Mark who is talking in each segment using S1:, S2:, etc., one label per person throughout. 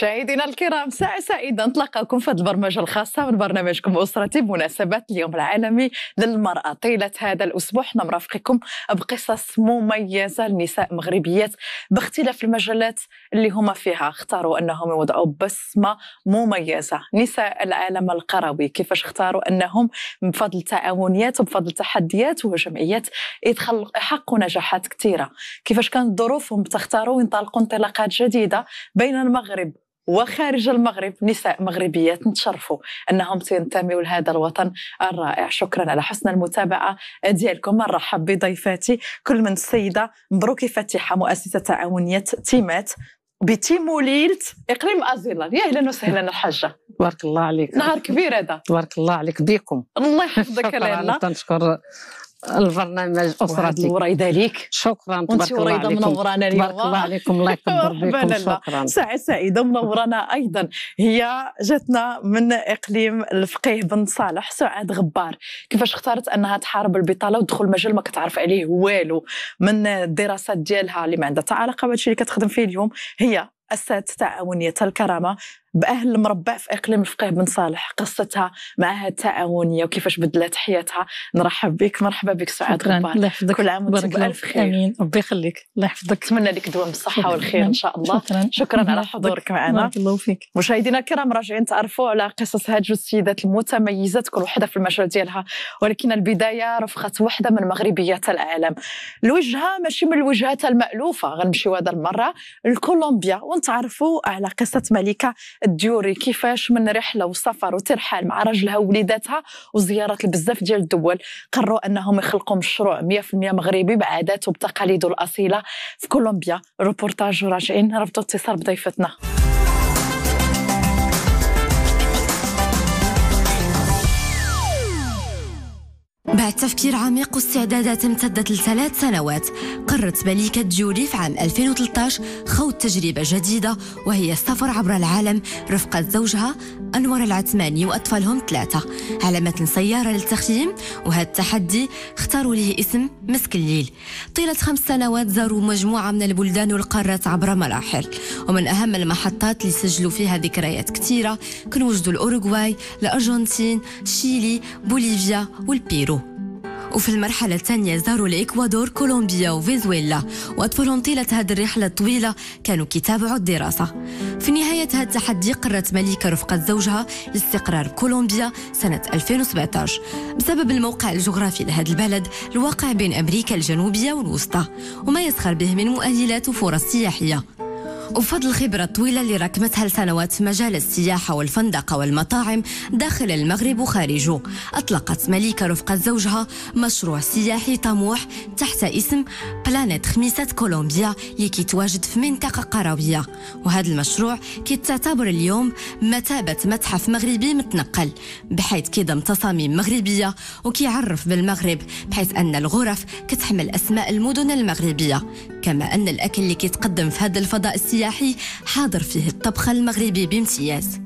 S1: مشاهدينا الكرام ساعة سعيدة نتلقاكم في البرمجة الخاصة من برنامجكم أسرتي بمناسبة اليوم العالمي للمرأة طيلة هذا الأسبوع حنا مرافقكم بقصص مميزة لنساء مغربيات باختلاف المجالات اللي هما فيها اختاروا أنهم يوضعوا بصمة مميزة نساء العالم القروي كيفاش اختاروا أنهم بفضل تعاونيات وبفضل تحديات وجمعيات يحققوا نجاحات كثيرة كيفاش كانت ظروفهم تختاروا وينطلقوا انطلاقات جديدة بين المغرب وخارج المغرب نساء مغربيات نتشرفوا انهم تنتموا لهذا الوطن الرائع شكرا على حسن المتابعه ديالكم نرحب بضيفاتي كل من السيده مبروكي فاتحه مؤسسه تعاونيه تيمات بتيموليلة اقليم ازيلان يا اهلا وسهلا الحاجه
S2: بارك الله عليك نهار كبير هذا بارك الله عليك بكم الله يحفظك لنا تنشكر البرنامج اسرتي وراي ذلك شكرا تبارك الله عليكم منورانا اليوم تبارك الله عليكم الله يكبر بكم شكرا سعد
S1: سعيدة منورانا ايضا هي جاتنا من اقليم الفقيه بن صالح سعاد غبار كيفاش اختارت انها تحارب البطاله ودخل مجال ما كتعرف عليه والو من الدراسات ديالها اللي ما عندها حتى علاقه بهادشي اللي كتخدم فيه اليوم هي مؤسسة تعاونية الكرامة بأهل المربع في إقليم الفقيه بن صالح قصتها مع معها التعاونية وكيفاش بدلت حياتها نرحب بك مرحبا بك سعاد غبار كل عام وانتم بألف خير آمين ربي يخليك الله يحفظك نتمنى لك دوام بالصحة والخير إن شاء الله شكرا, شكرا على حضورك معنا بارك الله فيك مشاهدينا الكرام راجعين تعرفوا على قصص هاد جوج السيدات المتميزات كل وحدة في المجال ديالها ولكن البداية رفقت وحدة من مغربيات العالم الوجهة ماشي من الوجهات المألوفة غنمشيو هذا المرة لكولومبيا نتعرفوا على قصة ملكة الديوري كيفاش من رحلة وسفر وترحال مع راجلها ووليداتها وزيارة لبزاف ديال الدول قرروا أنهم يخلقوا مشروع 100% مغربي بعاداته وبتقاليده الأصيلة في كولومبيا روبورتاج راجعين ربطوا اتصال بضيفتنا
S3: بعد تفكير عميق واستعدادات امتدت لثلاث سنوات قررت مليكة جوري في عام 2013 خوض تجربة جديدة وهي السفر عبر العالم رفقة زوجها أنور العتماني وأطفالهم ثلاثة على متن سيارة للتخييم وهذا التحدي اختاروا له اسم مسك الليل طيلة خمس سنوات زاروا مجموعة من البلدان والقارات عبر مراحل ومن أهم المحطات اللي سجلوا فيها ذكريات كثيرة كنوجدوا الأوروغواي الأرجنتين شيلي بوليفيا والبيرو وفي المرحلة الثانية زاروا الإكوادور كولومبيا وفنزويلا وأطفالهم طيلة هذه الرحلة الطويلة كانوا كيتابعوا الدراسة في نهاية هذا التحدي قررت مليكة رفقة زوجها لاستقرار كولومبيا سنة 2017 بسبب الموقع الجغرافي لهذا البلد الواقع بين أمريكا الجنوبية والوسطى وما يسخر به من مؤهلات وفرص سياحية وفضل الخبرة الطويلة اللي راكمتها لسنوات في مجال السياحة والفندقة والمطاعم داخل المغرب وخارجه أطلقت مليكة رفقة زوجها مشروع سياحي طموح تحت اسم بلانيت خميسة كولومبيا اللي كيتواجد في منطقة قروية وهذا المشروع كيتعتبر اليوم مثابة متحف مغربي متنقل بحيث كيضم تصاميم مغربية وكيعرف بالمغرب بحيث أن الغرف كتحمل أسماء المدن المغربية كما أن الأكل اللي كيتقدم في هذا الفضاء السياحي السياحي حاضر فيه الطبخ المغربي بامتياز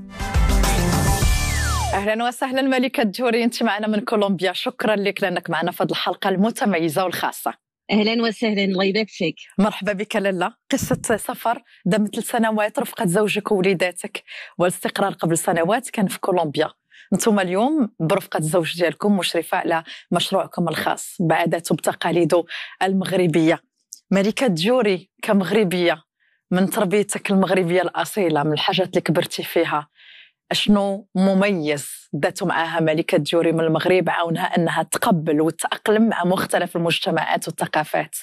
S3: اهلا وسهلا ملكه الدوري انت معنا
S1: من كولومبيا شكرا لك لانك معنا في هذه الحلقه المتميزه والخاصه اهلا وسهلا الله يبارك فيك مرحبا بك لالا قصه سفر دام ثلاث سنوات رفقه زوجك ووليداتك والاستقرار قبل سنوات كان في كولومبيا انتم اليوم برفقه الزوج ديالكم مشرفه على مشروعكم الخاص بعاداته بتقاليده المغربيه ملكه جوري كمغربيه من تربيتك المغربيه الاصيله من الحاجات اللي كبرتي فيها شنو مميز داتو معها ملكة جوري من المغرب عاونها أنها تقبل وتأقلم مع مختلف المجتمعات والثقافات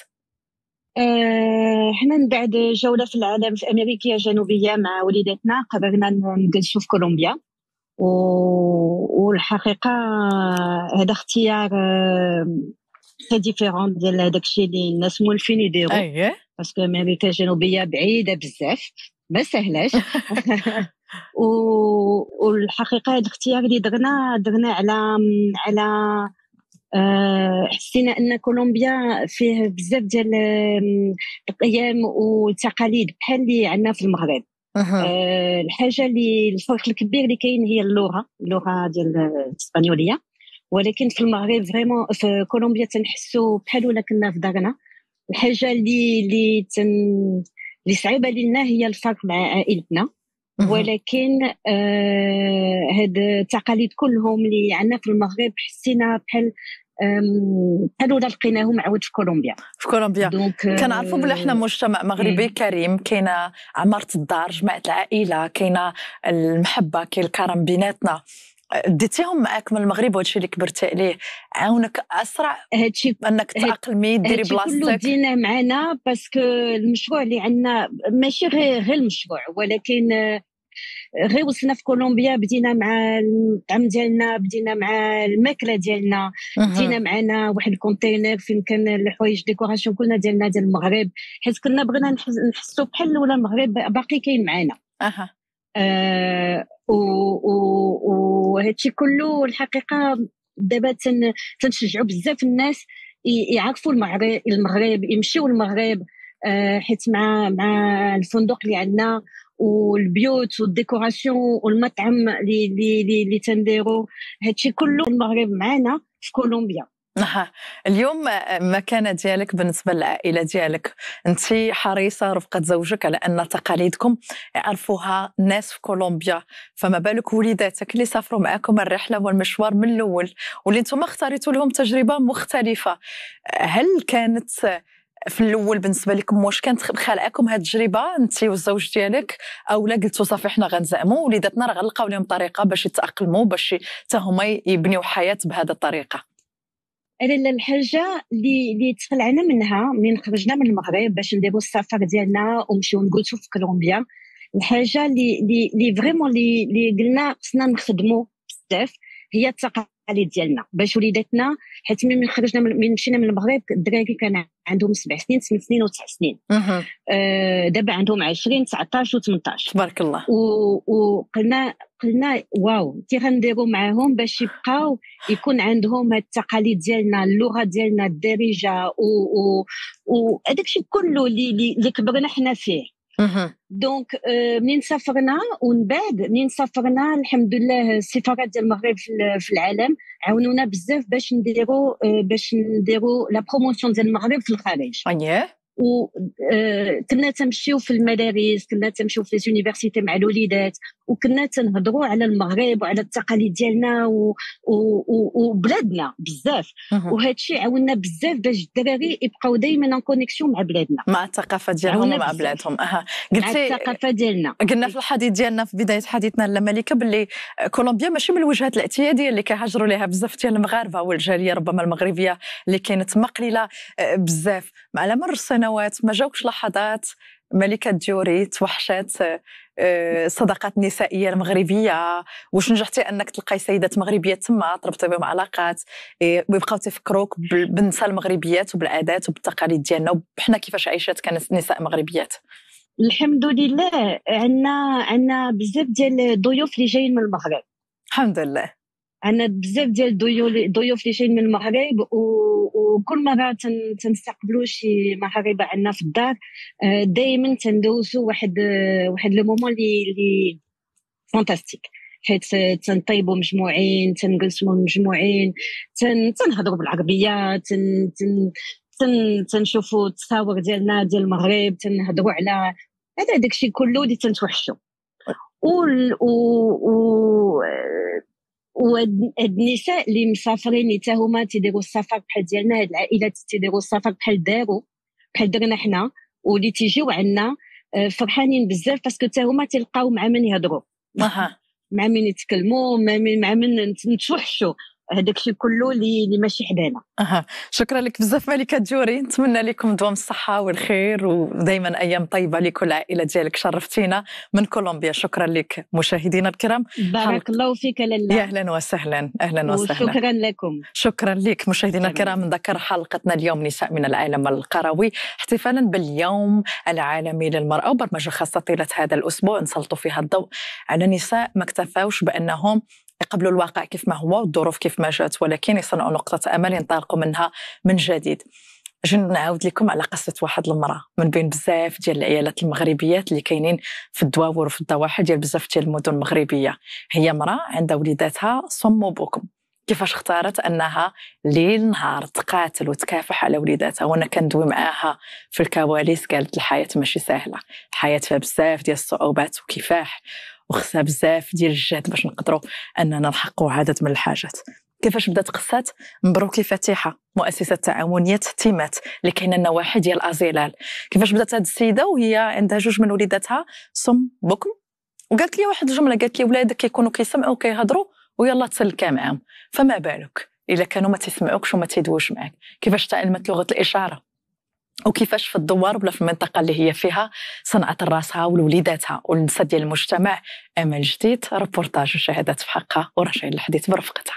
S4: حنا آه، من بعد جولة في العالم في أمريكا الجنوبية مع وليداتنا قررنا نجلسوا في كولومبيا والحقيقة هذا اختيار سي آه، ديفيرون ديال داكشي اللي الناس مولفين يديروا باسكو امريكا الجنوبيه بعيده بزاف ما سهلاش و... والحقيقه هذا الاختيار اللي درنا درنا على على آه، حسينا ان كولومبيا فيه بزاف ديال القيم والتقاليد بحال اللي عندنا في المغرب آه، الحاجه اللي الفرق الكبير اللي كاين هي اللغه اللغه ديال الاسبانيوليه ولكن في المغرب فريمون في كولومبيا تنحسوا بحال ولا كنا في دارنا الحاجه اللي اللي تن... اللي صعيبه لنا هي الفرق مع عائلتنا ولكن آه هاد التقاليد كلهم اللي عندنا في المغرب حسينا بحال قالوا لا لقيناهم عاود في كولومبيا في كولومبيا آه، كنعرفوا بلي حنا مجتمع مغربي إيه.
S1: كريم كاينه عماره الدار جماعه العائله كاينه المحبه كاين الكرم بيناتنا ديتيهم معاك من المغرب وهادشي اللي كبرت عليه عاونك اسرع هادشي انك تاقلمي ديري بلاصتك هادشي
S4: دينا معنا باسكو المشروع اللي عندنا ماشي غير غير المشروع ولكن آه، غير وصلنا في كولومبيا بدينا مع الطعم ديالنا بدينا مع الماكله ديالنا بدينا معنا واحد الكونتينر فين كان الحوايج ديكوراسيون كلنا ديالنا ديال المغرب حيت كنا بغينا نحسو بحال ولا المغرب باقي كاين معنا اها آه، وهادشي كله الحقيقه دابا تنشجعوا بزاف الناس يعرفوا المغرب المغرب يمشيو المغرب آه، حيت مع مع الفندق اللي عندنا والبيوت والديكوراسيون والمطعم اللي اللي اللي تنديروا هادشي كله المغرب معنا في كولومبيا
S1: نها نعم. اليوم مكانة ديالك بالنسبة للعائلة ديالك أنت حريصة رفقة زوجك على أن تقاليدكم يعرفوها الناس في كولومبيا فما بالك وليداتك اللي سافروا معكم الرحلة والمشوار من الأول واللي أنتم اختاريتوا لهم تجربة مختلفة هل كانت في الاول بالنسبه لكم واش كانت خلقكم هذه التجربه انت والزوج ديالك او لا قلتوا صافي حنا غنزعموا وليداتنا راه غنلقاو لهم طريقه باش يتاقلموا باش حتى هما يبنيو حياه بهذه الطريقه
S4: انا الحاجه اللي اللي تخلعنا منها من خرجنا من المغرب باش نديرو السفر ديالنا ونمشيو نجلسو في كولومبيا الحاجه اللي اللي فريمون اللي قلنا خصنا نخدمو بزاف هي الثقافه التقاليد ديالنا باش وليداتنا حيت من خرجنا من مشينا من المغرب الدراري كان عندهم سبع سنين ثمان سنين وتسع سنين آه دابا عندهم 20 19 و18 تبارك الله وقلنا قلنا واو تي غنديروا معاهم باش يبقاو يكون عندهم هاد التقاليد ديالنا اللغه ديالنا الدارجه و وهذاك الشيء كله اللي كبرنا حنا فيه دونك mm-hmm. euh, منين سافرنا ومن بعد منين سافرنا الحمد لله السفارات ديال المغرب في العالم عاونونا بزاف باش نديرو آه، باش نديرو لا بروموسيون ديال المغرب في الخارج وكنا آه، تمشيو في المدارس كنا تمشيو في ليزونيفرسيتي مع الوليدات وكنا تنهضروا على المغرب وعلى التقاليد ديالنا و... و... وبلادنا بزاف وهذا الشيء عاونا بزاف باش الدراري يبقاو دائما ان كونيكسيون مع بلادنا مع الثقافه ديالهم ومع بلادهم اها قلتي مع الثقافه ديالنا قلنا في الحديث ديالنا
S1: في بدايه حديثنا الملكه باللي كولومبيا ماشي من الوجهات الاعتياديه اللي كيهاجروا لها بزاف ديال المغاربه والجاليه ربما المغربيه اللي كانت مقليله آه، بزاف على مر السنين سنوات ما جاوكش لحظات ملكة ديوري توحشات آه، صداقات نسائيه المغربيه واش نجحتي انك تلقاي سيدات مغربيه تما تربطي بهم علاقات آه، ويبقاو تفكروك بالنساء المغربيات وبالعادات وبالتقاليد ديالنا وحنا كيفاش عايشات كنساء مغربيات
S4: الحمد لله عندنا عندنا بزاف ديال الضيوف اللي جايين من المغرب الحمد لله عندنا بزاف ديال ضيوف اللي جايين من المغرب وكل مره تنستقبلوا شي مغاربه عندنا في الدار آه، دائما تندوزوا واحد آه، واحد لو مومون اللي فانتاستيك حيت تنطيبوا مجموعين تنجلسوا مجموعين تنهضروا بالعربيه تن تن تن تنشوفوا التصاور ديالنا ديال المغرب تنهضروا على هذا داكشي كله اللي تنتوحشوا و, و... والنساء اللي مسافرين حتى هما تيديروا السفر بحال ديالنا هاد العائلات تيديروا السفر بحال داروا بحال درنا حنا واللي تيجيو عندنا آه، فرحانين بزاف باسكو حتى هما تيلقاو مع من يهضروا مع من يتكلموا مع من مع من نتوحشوا هذاك الشيء كله اللي ماشي حدانا اها شكرا لك بزاف ملكه جوري نتمنى لكم دوام الصحه
S1: والخير ودائما ايام طيبه لكل العائله ديالك شرفتينا من كولومبيا شكرا لك مشاهدينا الكرام بارك الله فيك لله يا اهلا وسهلا اهلا وسهلا شكرا لكم شكرا لك مشاهدينا الكرام نذكر حلقتنا اليوم نساء من العالم القروي احتفالا باليوم العالمي للمراه وبرمجه خاصه طيله هذا الاسبوع نسلطوا فيها الضوء على نساء ما اكتفاوش بانهم يقبلوا الواقع كيف ما هو والظروف كيف ما جات ولكن يصنعوا نقطة أمل ينطلقوا منها من جديد جن نعاود لكم على قصه واحد المراه من بين بزاف ديال العيالات المغربيات اللي كاينين في الدواور وفي الضواحي ديال بزاف ديال المدن المغربيه هي مراه عندها وليداتها صم وبكم كيفاش اختارت انها ليل نهار تقاتل وتكافح على وليداتها وانا كندوي معاها في الكواليس قالت الحياه ماشي سهله الحياه فيها بزاف ديال الصعوبات وكفاح وخصها بزاف ديال الجهد باش نقدروا اننا نحققوا عدد من الحاجات كيفاش بدات قصات مبروكي فاتحه مؤسسه تعاونيه تيمات اللي كاينه النواحي ديال ازيلال كيفاش بدات هذه السيده وهي عندها جوج من وليداتها صم بكم وقالت لي واحد الجمله قالت لي ولادك كيكونوا كيسمعوا كيهضروا ويلا تسلكا معاهم فما بالك إذا كانوا ما تسمعوكش وما تيدوش معاك كيفاش تعلمت لغه الاشاره وكيفاش في الدوار ولا في المنطقه اللي هي فيها صنعت راسها ولوليداتها والنساء ديال المجتمع امل جديد ربورتاج وشهادات في حقها ورجعين الحديث برفقتها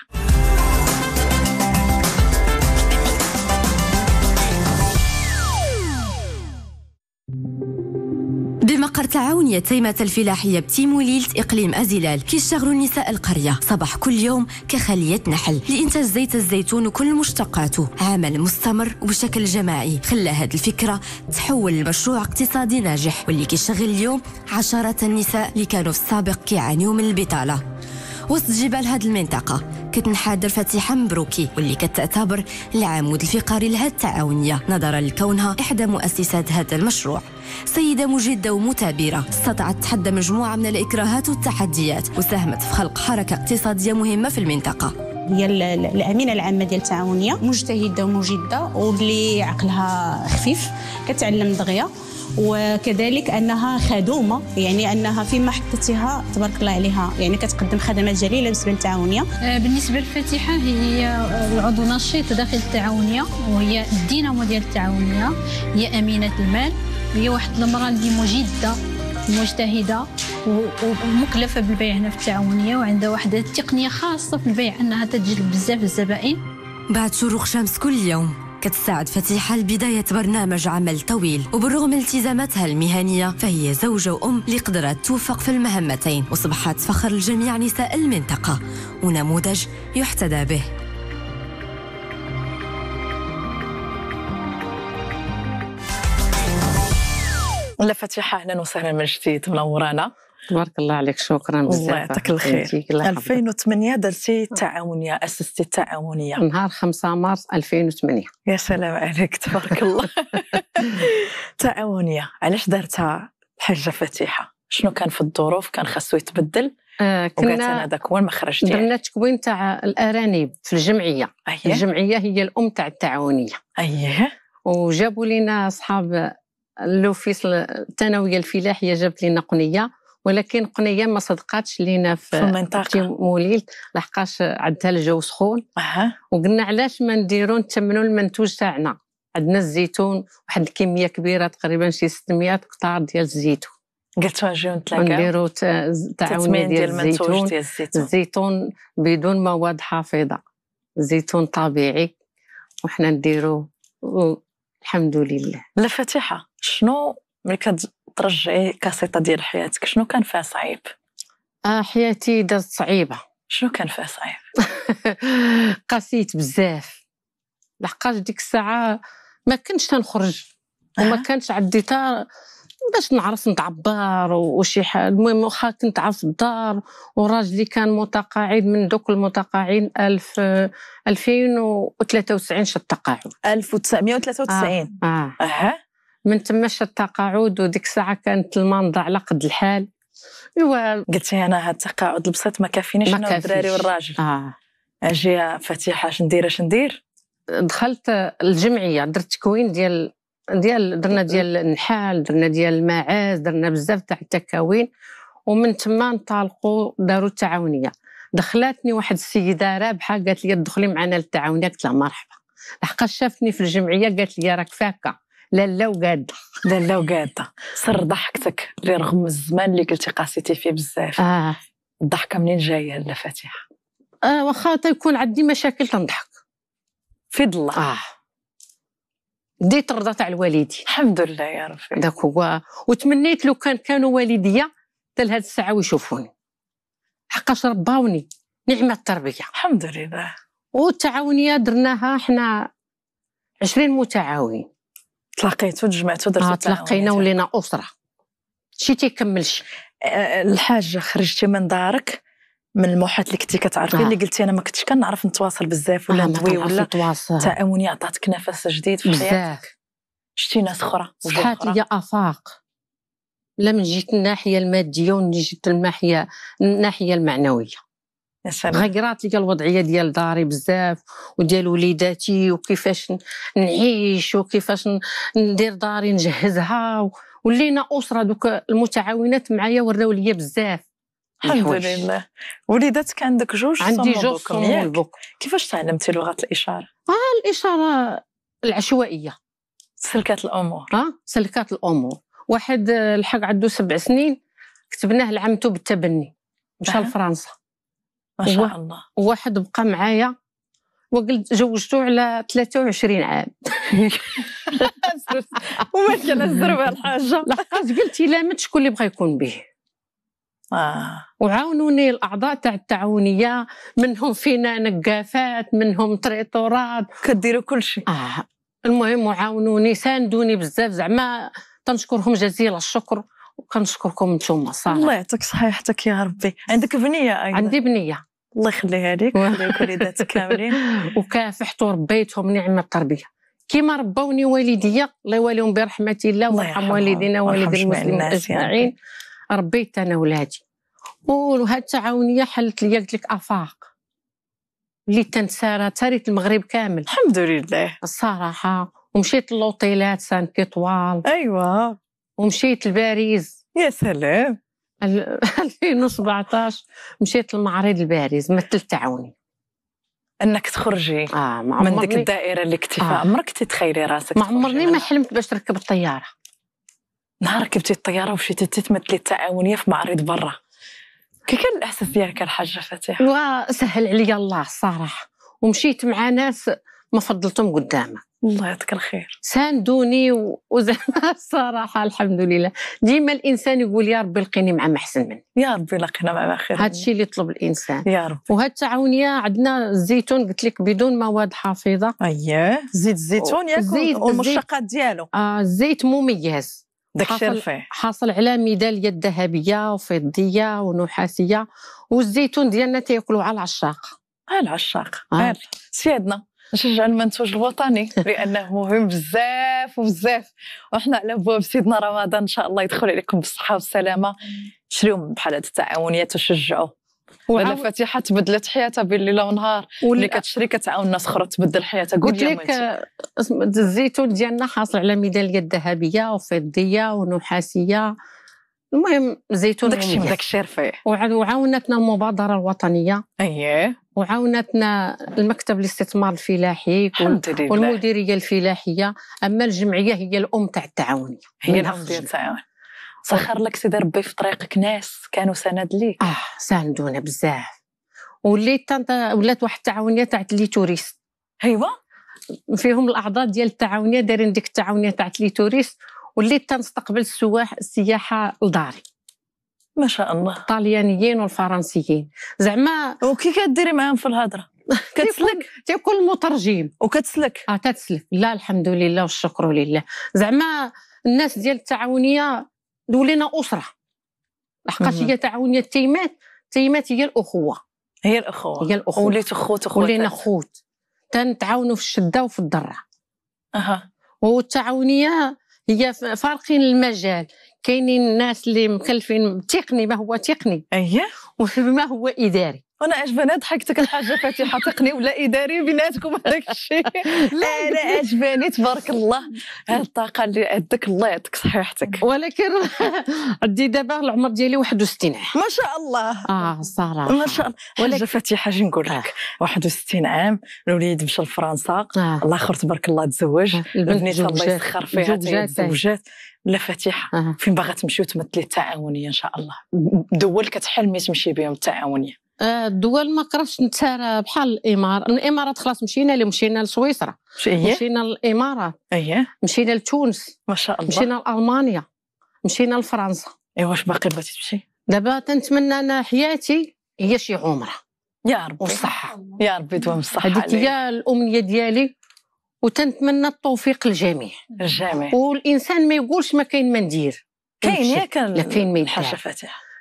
S3: مقر تعاونية تيمة الفلاحية بتيموليلت إقليم أزلال كيشتغلوا نساء القرية صباح كل يوم كخلية نحل لإنتاج زيت الزيتون وكل مشتقاته عمل مستمر وبشكل جماعي خلى هاد الفكرة تحول لمشروع اقتصادي ناجح واللي كيشغل اليوم عشرات النساء اللي كانوا في السابق كيعانيوا من البطالة وسط جبال هاد المنطقة كتنحدر فاتيحة مبروكي واللي كتعتبر العمود الفقري لهاد التعاونية نظرا لكونها إحدى مؤسسات هذا المشروع سيدة مجدة ومثابرة استطاعت تحدى مجموعة من الإكراهات والتحديات وساهمت في خلق حركة اقتصادية مهمة في المنطقة
S4: هي الامينه العامه ديال التعاونيه مجتهده ومجده واللي عقلها خفيف كتعلم دغيا وكذلك انها خدومه يعني انها في محطتها تبارك الله عليها يعني كتقدم خدمات جليله بالنسبه للتعاونيه آه، بالنسبه للفاتحه هي آه،
S5: العضو نشيط داخل التعاونيه وهي الدينامو ديال التعاونيه هي امينه
S6: المال هي واحد المراه اللي مجده مجتهده
S3: ومكلفه بالبيع هنا في التعاونيه وعندها واحد التقنيه خاصه في البيع انها تجلب بزاف الزبائن بعد شروق شمس كل يوم كتساعد فتيحة لبداية برنامج عمل طويل وبالرغم التزاماتها المهنية فهي زوجة وأم اللي قدرت توفق في المهمتين وصبحت فخر لجميع نساء المنطقة ونموذج يحتذى به
S1: لفتيحة أهلا وسهلا من جديد منورانا تبارك الله عليك
S2: شكرا بزاف الله يعطيك الخير
S1: 2008 درتي التعاونيه اسستي التعاونيه
S2: نهار 5 مارس 2008 يا سلام عليك تبارك الله التعاونيه علاش دارتها الحاجه فتيحه
S1: شنو كان في الظروف كان خاصو يتبدل آه كنا هذاك هو المخرج ديالك
S2: درنا تكوين تاع الارانب في الجمعيه أيه؟ الجمعيه هي الام تاع التعاونيه اييه وجابوا لنا اصحاب لوفيس الثانويه الفلاحيه جابت لنا قنيه ولكن قنيه ما صدقاتش لينا في, في المنطقه موليل لحقاش عندها الجو سخون أه. وقلنا علاش ما نديرو نتمنوا المنتوج تاعنا عندنا الزيتون واحد الكميه كبيره تقريبا شي 600 قطار ديال الزيتون قلت نجيو نتلاقاو ونديرو تعاون ديال الزيتون ديال الزيتون الزيتون بدون مواد حافظه زيتون طبيعي وحنا نديرو الحمد لله لا فاتحه شنو ملي ترجعي كاسيطه ديال حياتك شنو كان فيها صعيب اه حياتي دازت صعيبه شنو كان فيها صعيب قاسيت بزاف لحقاش ديك الساعه ما كنتش تنخرج وما كانش عندي تا باش نعرف نتعبر وشي حال المهم واخا كنت عارف الدار وراجلي كان متقاعد من دوك المتقاعدين 1000 2093 شد التقاعد 1993 اه, آه. آه. من تماش التقاعد وديك الساعه كانت المانضه على قد الحال ايوا قلتي انا هذا التقاعد البسيط ما كافينيش انا الدراري والراجل اه اجي فتيحه اش ندير دخلت الجمعيه درت تكوين ديال ديال درنا ديال النحال درنا ديال الماعز درنا بزاف تاع التكاوين ومن تما انطلقوا داروا التعاونيه دخلاتني واحد السيده رابحه قالت لي دخلي معنا للتعاونيه قلت لها مرحبا لحقاش شافتني في الجمعيه قالت لي راك فاكه لالا وقاده لالا وقاده سر ضحكتك اللي رغم الزمان اللي قلتي قاسيتي فيه بزاف آه. الضحكه منين جايه لا فاتحه اه واخا تكون عندي مشاكل تنضحك في الله اه ديت الرضا تاع الوالدي الحمد لله يا ربي داك هو وتمنيت لو كان كانوا والديا حتى لهاد الساعه ويشوفوني حقاش رباوني نعمه التربيه الحمد لله والتعاونيه درناها حنا 20 متعاون تلاقيتو تجمعتو درتو آه تلاقينا ولينا اسره شي تيكملش الحاجه خرجتي
S1: من دارك من المحيط اللي كنتي كتعرفي آه. اللي قلتي انا ما كنتش كنعرف نتواصل بزاف ولا آه ندوي ولا نتواصل عطاتك نفس جديد في حياتك
S2: شتي ناس اخرى صحات هي افاق لا من جهه الناحيه الماديه ومن جهه الناحيه الناحيه المعنويه غيرات لي الوضعيه ديال داري بزاف وديال وليداتي وكيفاش نعيش وكيفاش ندير داري نجهزها ولينا اسره دوك المتعاونات معايا وراو ليا بزاف
S1: الحمد لله
S2: وليداتك عندك جوج عندي جوج صومولبوك
S1: كيفاش تعلمتي لغه الاشاره
S2: اه الاشاره العشوائيه سلكات الامور اه سلكات الامور واحد الحق آه، عنده سبع سنين كتبناه لعمته بالتبني مشى آه. لفرنسا
S7: ما شاء الله
S2: وواحد بقى معايا وقلت زوجته على 23 عام وما كان الزربة الحاجه لحقاش قلت لا مت شكون اللي بغى يكون به آه. وعاونوني الاعضاء تاع التعاونيه منهم فينا نقافات منهم طريطورات كديروا كل شيء اه المهم وعاونوني ساندوني بزاف زعما تنشكرهم جزيل الشكر وكنشكركم نتوما صراحه الله يعطيك صحيحتك يا ربي عندك بنيه ايضا عندي بنيه الله يخليها لك ويخليك وليداتك كاملين وكافحت وربيتهم نعمه التربيه كما ربوني والديا الله يواليهم برحمه الله ويرحم والدينا والدي المسلمين اجمعين ربيت انا ولادي وهاد التعاونيه حلت لي قلت لك افاق اللي تنسارى تاريت المغرب كامل الحمد لله الصراحه ومشيت للوطيلات سان كيطوال ايوا ومشيت لباريس يا سلام 2017 مشيت لمعرض الباريس مثلت تعاوني انك
S1: تخرجي آه ما من ديك الدائره الاكتفاء آه. عمرك تتخيلي راسك ما
S2: عمرني ما حلمت باش نركب الطياره
S1: نهار ركبتي الطياره ومشيتي تتمثلي التعاونيه في معرض برا
S2: كي كان الاحساس ديالك الحاجه فاتحه وسهل عليا الله الصراحه ومشيت مع ناس ما فضلتهم قدامك الله يعطيك الخير ساندوني وزعما الصراحه الحمد لله ديما الانسان يقول يا ربي لقيني مع ما احسن مني يا ربي لقينا مع ما خير هذا الشيء اللي يطلب الانسان يا ربي وهاد التعاونيه عندنا الزيتون قلت لك بدون مواد حافظه اييه زيت الزيتون ياكل والمشتقات ديالو آه الزيت مميز داكشي رفيع حاصل على ميداليه ذهبيه وفضيه ونحاسيه والزيتون ديالنا تياكلوا على العشاق على العشاق آه. سيادنا
S1: نشجع المنتوج الوطني لانه مهم بزاف وبزاف وحنا على بواب سيدنا رمضان ان شاء الله يدخل عليكم بالصحه والسلامه شريو من بحال هاد التعاونيات وشجعوا وعاو... فاتحه تبدلت حياتها بين ليله ونهار ولا... اللي كتشري كتعاون الناس اخرى تبدل حياتها قلت لك
S2: الزيتون ديالنا حاصل على ميداليه ذهبيه وفضيه ونحاسيه المهم الزيتون داكشي داكشي رفيع وعاونتنا المبادره الوطنيه
S1: اييه
S2: وعاونتنا المكتب الاستثمار الفلاحي والمديريه الفلاحيه اما الجمعيه هي الام تاع التعاونيه هي الام ديال التعاون سخر طيب. لك سيدي ربي في طريقك ناس كانوا سند ليك اه ساندونا بزاف وليت ولات واحد التعاونيه تاع لي توريست ايوا فيهم الاعضاء ديال التعاونيه دايرين ديك التعاونيه تاع لي توريست وليت تنستقبل السواح السياحه لداري ما شاء الله الطليانيين والفرنسيين زعما وكي كديري معاهم في الهضره كتسلك تيكون مترجم وكتسلك اه تتسلك لا الحمد لله والشكر لله زعما الناس ديال التعاونيه دولينا اسره لحقاش هي تعاونيه التيمات التيمات هي الاخوه هي الاخوه هي الاخوه وليت خوت اخوات ولينا خوت تنتعاونوا في الشده وفي الضره اها والتعاونيه هي فارقين المجال كاينين الناس اللي مكلفين تقني ما هو تقني اييه وما هو اداري انا عجباني ضحكتك الحاجه فاتحه تقني ولا اداري بيناتكم هذاك الشيء انا عجباني تبارك الله هاد الطاقه اللي عندك الله يعطيك صحيحتك ولكن عندي دابا العمر ديالي 61 عام ما شاء الله
S1: اه صراحه ما شاء الله ولكن فاتحه اش نقول لك 61 آه. عام الوليد مشى لفرنسا آه. الله اخر تبارك الله تزوج آه. البنت الله يسخر فيها تزوجات لا فاتحه آه. فين باغا تمشي وتمثلي التعاونيه ان شاء الله دول كتحلمي تمشي
S2: بهم التعاونيه آه، الدول ما قررتش نتسارى بحال الامارات الامارات خلاص مشينا اللي مشينا لسويسرا مشينا للامارات اييه مشينا لتونس ما شاء الله مشينا لالمانيا مشينا لفرنسا ايوا واش باقي بغيتي تمشي دابا تنتمنى انا حياتي هي شي عمره يا ربي والصحة يا ربي دوام الصحة هذيك هي الأمنية ديالي وتنتمنى التوفيق للجميع الجميع والإنسان ما يقولش ما كاين ما ندير كاين ياك لا كاين ما يدار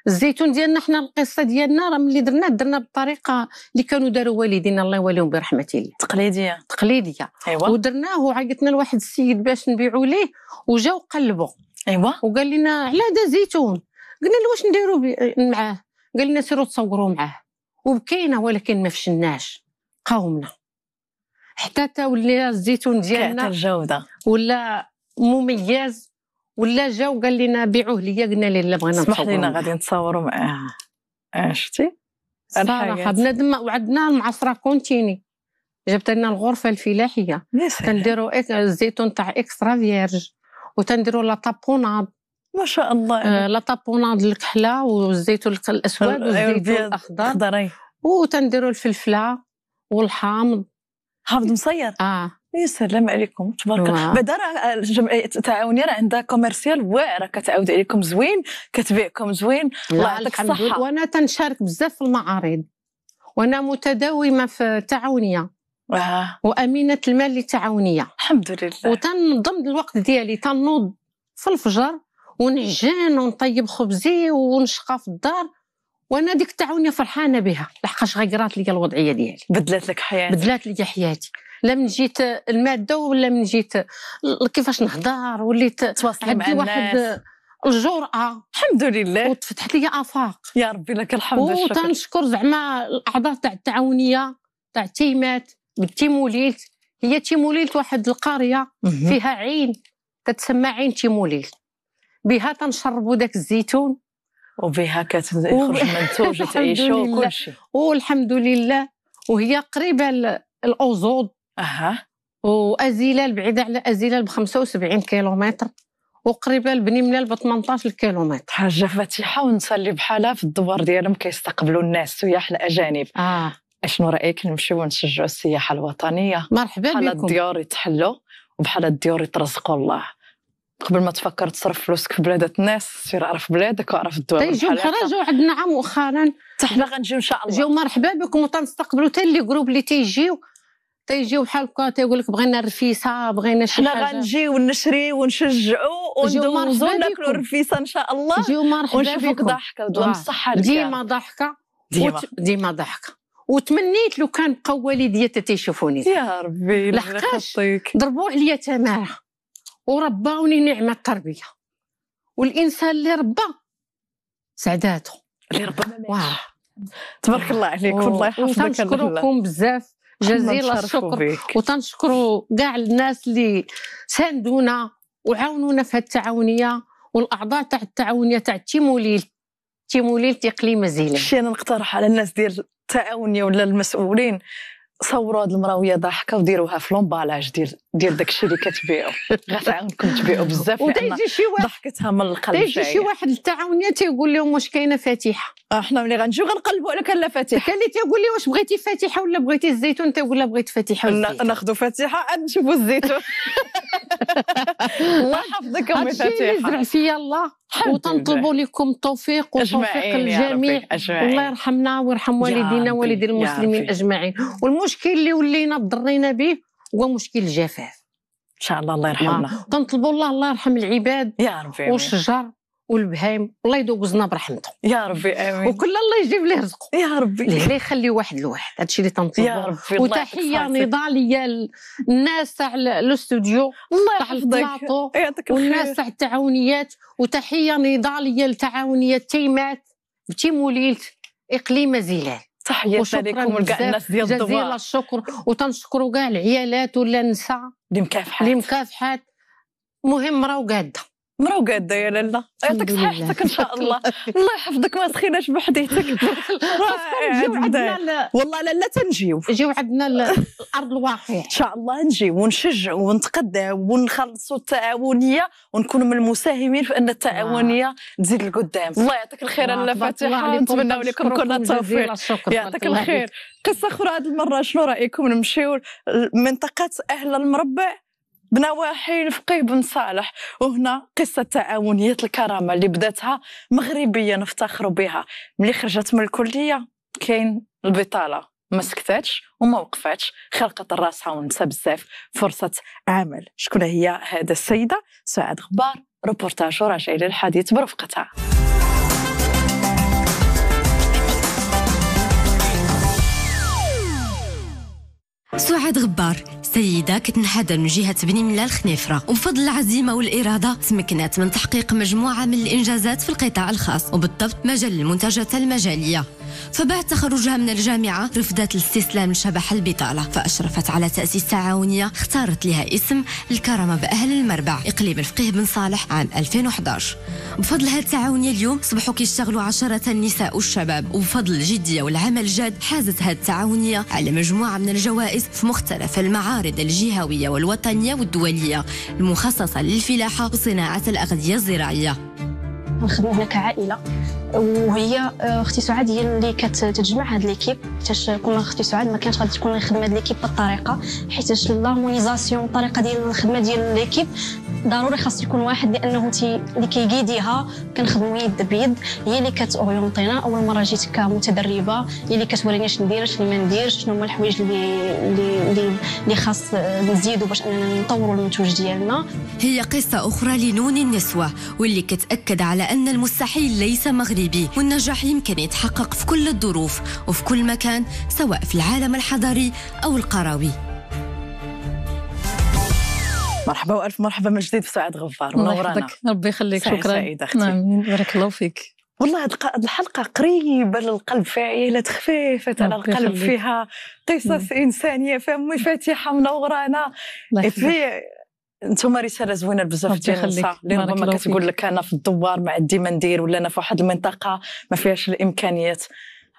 S2: الزيتون ديالنا حنا القصه ديالنا راه ملي درناه درنا بالطريقه اللي كانوا داروا والدينا الله يواليهم برحمه الله تقليديه تقليديه ايوا ودرناه وعيطنا لواحد السيد باش نبيعوا ليه وجا وقلبوا ايوا وقال لنا على هذا زيتون قلنا له واش نديروا معاه قال لنا سيروا تصوروا معاه وبكينا ولكن ما فشناش قاومنا حتى تا ولا الزيتون ديالنا الجوده ولا مميز ولا جا وقال لنا بيعوه ليا قلنا ليه لا بغينا نصوروا لينا غادي نتصوروا معاه آه، شفتي صراحه بنادم وعدنا المعصره كونتيني جبت لنا الغرفه الفلاحيه تنديروا الزيتون تاع اكسترا فيرج وتنديروا لا طابوناد ما شاء الله آه، لا طابوناد الكحله والزيتون الاسود والزيتون
S1: الاخضر
S2: وتنديروا الفلفله والحامض حامض مصير اه يسلم إيه، عليكم تبارك الله نعم. بعدا راه جمعيه التعاونيه راه عندها كوميرسيال واعره كتعاود عليكم زوين كتبيعكم زوين الله يعطيك الصحه وانا تنشارك بزاف في المعارض وانا متداومه في التعاونيه آه. وامينه المال للتعاونيه الحمد لله وتنضم الوقت ديالي تنوض في الفجر ونعجن ونطيب خبزي ونشقى في الدار وانا ديك التعاونيه فرحانه بها لحقاش غيرات لي الوضعيه ديالي بدلات لك حياتك بدلات لي حياتي لا من جيت الماده ولا من جيت كيفاش نهضر وليت عندي واحد الجرأة الحمد لله وتفتحت لي آفاق يا ربي لك الحمد والشكر وتنشكر زعما الأعضاء تاع التعاونية تاع التيمات بالتيموليت هي تيموليت واحد القرية فيها عين تتسمى عين تيموليت بها تنشربوا داك الزيتون وبها كتخرج منتوج وتعيشوا وكل شيء والحمد لله وهي قريبة الأوزود اها وازيلال بعيده على ازيلال ب 75 كيلومتر وقريبه منال ب 18 كيلومتر حاجه فاتحه ونصلي اللي بحالها في الدوار ديالهم
S1: كيستقبلوا الناس السياح الاجانب اه شنو رايك نمشيو ونشجعوا السياحه الوطنيه مرحبا بكم بحال الديور يتحلوا وبحال الديور يترزقوا الله قبل ما تفكر تصرف فلوسك في بلاد الناس سير عرف بلادك وعرف الدول تيجيو طيب، بحال
S2: جاو عندنا مؤخرا حنا غنجيو ان شاء الله جو مرحبا بكم وتنستقبلوا حتى لي جروب اللي تيجيو تيجيو بحال هكا تيقول لك بغينا الرفيسه بغينا شي حاجه حنا غنجيو ونشري ونشجعوا وندوزو ناكلوا الرفيسه ان شاء الله جيو مرحبا بكم ضحكه ونصحها ديما ضحكه ديما ديما ضحكه وتمنيت لو كان بقاو والديا تيشوفوني يا ربي لحقاش ضربوا عليا تماره ورباوني نعمه التربيه والانسان اللي ربى سعداته اللي ربى تبارك الله عليك والله يحفظك الله نشكركم بزاف جزيل الشكر وتنشكروا كاع الناس اللي ساندونا وعاونونا في هذه التعاونيه والاعضاء تاع التعاونيه تاع تيموليل تيموليل تقليم زيلان شي انا نقترح على الناس ديال التعاونيه ولا المسؤولين صوروا هاد المراويه ضاحكه
S1: وديروها في لومبالاج ديال ديال داكشي اللي كتبيعوا غتعاونكم تبيعوا بزاف وتيجي شي واحد ضحكتها من القلب تيجي شي واحد
S2: للتعاونيه تيقول لهم واش كاينه فاتحه احنا آه، ملي غنجيو غنقلبوا على كان لا فاتحه كان اللي تيقول لي واش بغيتي فاتحه ولا بغيتي الزيتون تيقول لها بغيت فاتحه ناخذوا فاتحه عاد نشوفوا الزيتون الله يحفظك امي فاتحه هادشي اللي زرع فيا الله وتنطلبوا لكم التوفيق وتوفيق الجميع الله يرحمنا ويرحم والدينا والدي المسلمين اجمعين والمشكل اللي ولينا ضرينا به هو مشكل الجفاف ان شاء الله الله يرحمنا تنطلبوا الله الله يرحم العباد يا ربي والشجر والبهايم الله يدوزنا برحمته يا ربي امين وكل الله يجيب له رزقه يا ربي لا يخلي واحد لواحد هادشي اللي تنطلبوا يا ربي وتحيه نضاليه للناس تاع الاستوديو الله تاع البلاطو والناس تاع التعاونيات وتحيه نضاليه للتعاونيات تيمات وليلت اقليم تحيه تحياتنا لكم ولكاع الناس ديال الدوار جزيل الشكر وتنشكروا كاع العيالات ولا النساء اللي مكافحات اللي مكافحات مهم راه قاده وقادة يا لالة يعطيك صحتك ان شاء الله الله يحفظك ما سخيناش بحديتك
S1: والله لالة تنجيو جيو عندنا الارض الواقع ان شاء الله نجيو ونشجع ونتقدى ونخلصوا التعاونيه ونكون من المساهمين في ان التعاونيه تزيد لقدام الله يعطيك الخير الا فاتحه نتمنى لكم كل التوفيق يعطيك الخير قصه اخرى هذه المره شنو رايكم نمشيو لمنطقه اهل المربع بنواحي الفقيه بن صالح وهنا قصة تعاونية الكرامة اللي بداتها مغربية نفتخر بها ملي خرجت من الكلية كاين البطالة ما سكتاتش وما وقفاتش خلقت راسها ونسى بزاف فرصة عمل شكون هي هذا السيدة سعاد غبار روبورتاج وراجع للحديث برفقتها
S3: سعاد غبار سيدة كتنحدر من جهة بني ملال خنيفرة وبفضل العزيمة والإرادة تمكنت من تحقيق مجموعة من الإنجازات في القطاع الخاص وبالضبط مجال المنتجات المجالية فبعد تخرجها من الجامعة رفضت الاستسلام لشبح البطالة فأشرفت على تأسيس تعاونية اختارت لها اسم الكرامة بأهل المربع إقليم الفقيه بن صالح عام 2011 بفضل هذه التعاونية اليوم صبحوا كيشتغلوا عشرة النساء والشباب وبفضل الجدية والعمل الجاد حازت هذه التعاونية على مجموعة من الجوائز التنفيذ في مختلف المعارض الجهوية والوطنية والدولية المخصصة للفلاحة وصناعة الأغذية
S5: الزراعية نخدم هنا كعائلة وهي آه، اختي سعاد هي اللي كتجمع هاد ليكيب حيتاش كون اختي سعاد ما كانش غادي تكون الخدمه ديال ليكيب بالطريقه حيتاش لا الطريقه ديال الخدمه ديال ليكيب ضروري خاص يكون واحد لانه انت اللي كيقيديها كنخدموا يد بيد هي اللي كتوريونطينا اول مره جيت كمتدربه هي اللي كتوريني شنو ندير شنو ما نديرش شنو هما الحوايج اللي اللي اللي خاص نزيدو باش اننا نطوروا المنتوج ديالنا هي قصه اخرى لنون النسوه
S3: واللي كتاكد على ان المستحيل ليس مغربي والنجاح يمكن يتحقق في كل الظروف وفي كل مكان سواء في العالم الحضري او القروي مرحبا والف مرحبا من جديد في سعاد غفار
S1: منورانا ربي
S7: يخليك شكرا سعيد اختي نعم بارك الله فيك والله هاد الحلقه قريبه للقلب
S1: عيالات خفيفه على القلب فيها قصص نعم. انسانيه فيها مفاتيح منورانا انتم إيه، رساله زوينه بزاف ديال الناس اللي ربما كتقول لك انا في الدوار ما عندي ما ندير ولا انا في واحد المنطقه ما فيهاش الامكانيات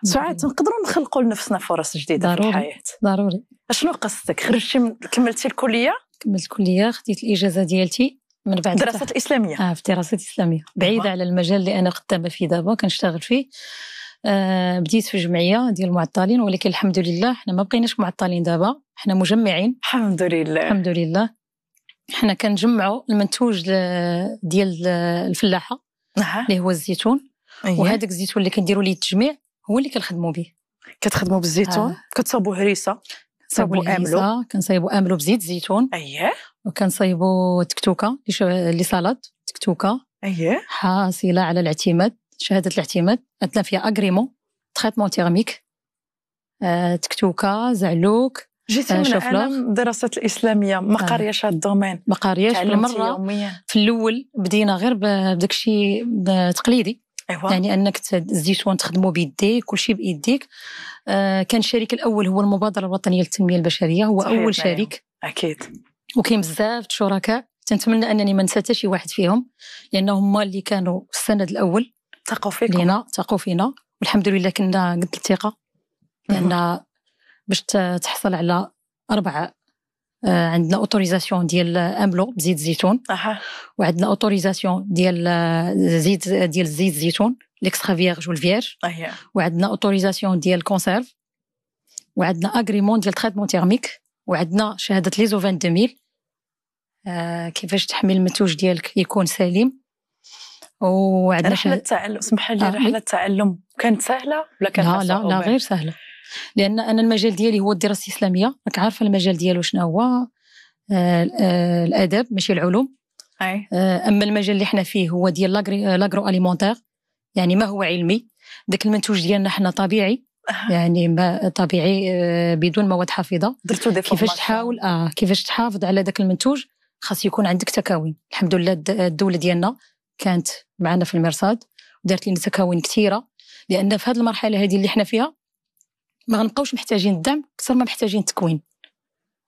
S7: سعاد نقدروا نخلقوا
S1: لنفسنا فرص
S7: جديده ضروري. في الحياه
S1: ضروري اشنو
S7: قصتك خرجتي كملتي الكليه كملت الكليه خديت الاجازه ديالتي من بعد الدراسات الاسلاميه اه في الدراسات الاسلاميه بعيده على المجال اللي انا خدامه فيه دابا كنشتغل فيه آه بديت في جمعيه ديال المعطلين ولكن الحمد لله حنا ما بقيناش معطلين دابا حنا مجمعين الحمد لله الحمد لله حنا كنجمعوا المنتوج ديال الفلاحه اللي هو الزيتون أيه. وهذاك الزيتون اللي كنديروا ليه التجميع هو اللي كنخدموا به كتخدموا بالزيتون آه. كتصاوبوا هريسه كنصايبو املو كنصايبو املو بزيت زيتون اييه وكنصايبو تكتوكه اللي صالات تكتوكه اييه حاصله على الاعتماد شهاده الاعتماد عندنا فيها اغريمون تريتمون تيرميك آه، تكتوكه زعلوك جيتي آه، من عالم
S1: الدراسات الاسلاميه آه. ما قارياش هاد الدومين
S7: ما قارياش بالمره في الاول بدينا غير بداكشي تقليدي أيوة. يعني انك الزيتون تخدموا بيديك كل شيء بايديك آه كان الشريك الاول هو المبادره الوطنيه للتنميه البشريه هو صحيح اول شريك اكيد وكاين بزاف الشركاء تنتمنى انني ما نسيت شي واحد فيهم لانهم هما اللي كانوا السند الاول تقوا فيكم لينا تقوا فينا والحمد لله كنا قد الثقه لان باش تحصل على اربع آه، عندنا اوتوريزاسيون ديال املو بزيت الزيتون وعندنا اوتوريزاسيون آه، آه، ديال زيت طيب. ديال زيت الزيتون ليكسترا فيرج والفيرج وعندنا اوتوريزاسيون ديال كونسيرف وعندنا اغريمون ديال تريتمون تيرميك وعندنا شهاده ليزوفان 2000 كيفاش تحمي المنتوج ديالك يكون سليم وعندنا رحلة تعلم سمح لي رحلة تعلم كانت سهلة ولا كانت لا لا لا غير سهلة لان انا المجال ديالي هو الدراسه الاسلاميه راك عارفه المجال ديالو شنو هو آه، آه، الاداب ماشي العلوم أي. آه، اما المجال اللي حنا فيه هو ديال لاغرو اليمونتير يعني ما هو علمي داك المنتوج ديالنا حنا طبيعي يعني ما طبيعي بدون مواد حافظه درتو دي كيفاش تحاول اه كيفاش تحافظ على داك المنتوج خاص يكون عندك تكاوين الحمد لله الدوله ديالنا كانت معنا في المرصاد ودارت لنا تكاوين كثيره لان في هذه المرحله هذه اللي حنا فيها ما غنبقاوش محتاجين الدعم اكثر ما محتاجين التكوين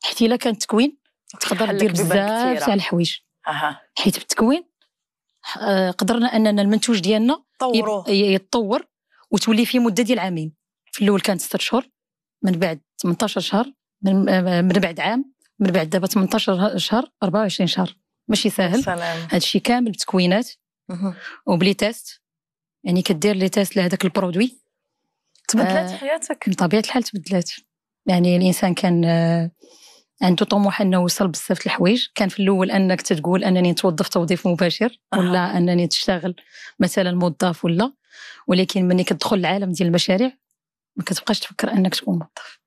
S7: حيت الا كان التكوين تقدر دير بزاف تاع الحوايج
S1: اها حيت
S7: بالتكوين آه، قدرنا اننا المنتوج ديالنا يتطور وتولي فيه مده ديال عامين في الاول كانت 6 شهور من بعد 18 شهر من, آه، من بعد عام من بعد دابا 18 شهر 24 شهر ماشي ساهل هذا الشيء كامل بتكوينات وبلي تيست يعني كدير لي تيست لهذاك البرودوي تبدلت آه، حياتك بطبيعه الحال تبدلات يعني الانسان كان آه، عنده طموح انه يوصل بزاف الحوايج كان في الاول انك تقول انني نتوظف توظيف مباشر ولا آه. انني تشتغل مثلا موظف ولا ولكن ملي كتدخل العالم ديال المشاريع ما كتبقاش تفكر انك تكون موظف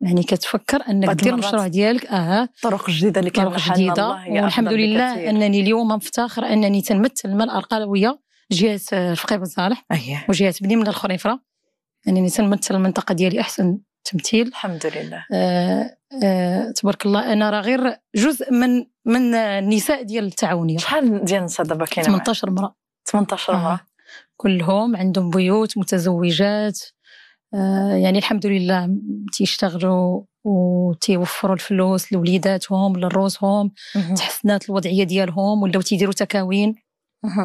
S7: يعني كتفكر انك دير المشروع ديالك اها الطرق الجديده اللي كان طرق جديده والحمد لله بكثير. انني اليوم مفتخر انني تنمثل المراه القرويه جهه آه، فقيه بن صالح أيه. وجهه بني من الخريفره أنني يعني تنمثل المنطقة ديالي أحسن تمثيل الحمد لله آه آه تبارك الله انا راه غير جزء من من النساء ديال التعاونيه شحال ديال النساء دابا كاينه 18 امراه 18 امراه آه. كلهم عندهم بيوت متزوجات آه يعني الحمد لله تيشتغلوا وتيوفروا الفلوس لوليداتهم لروسهم تحسنات الوضعيه ديالهم ولاو تيديروا تكاوين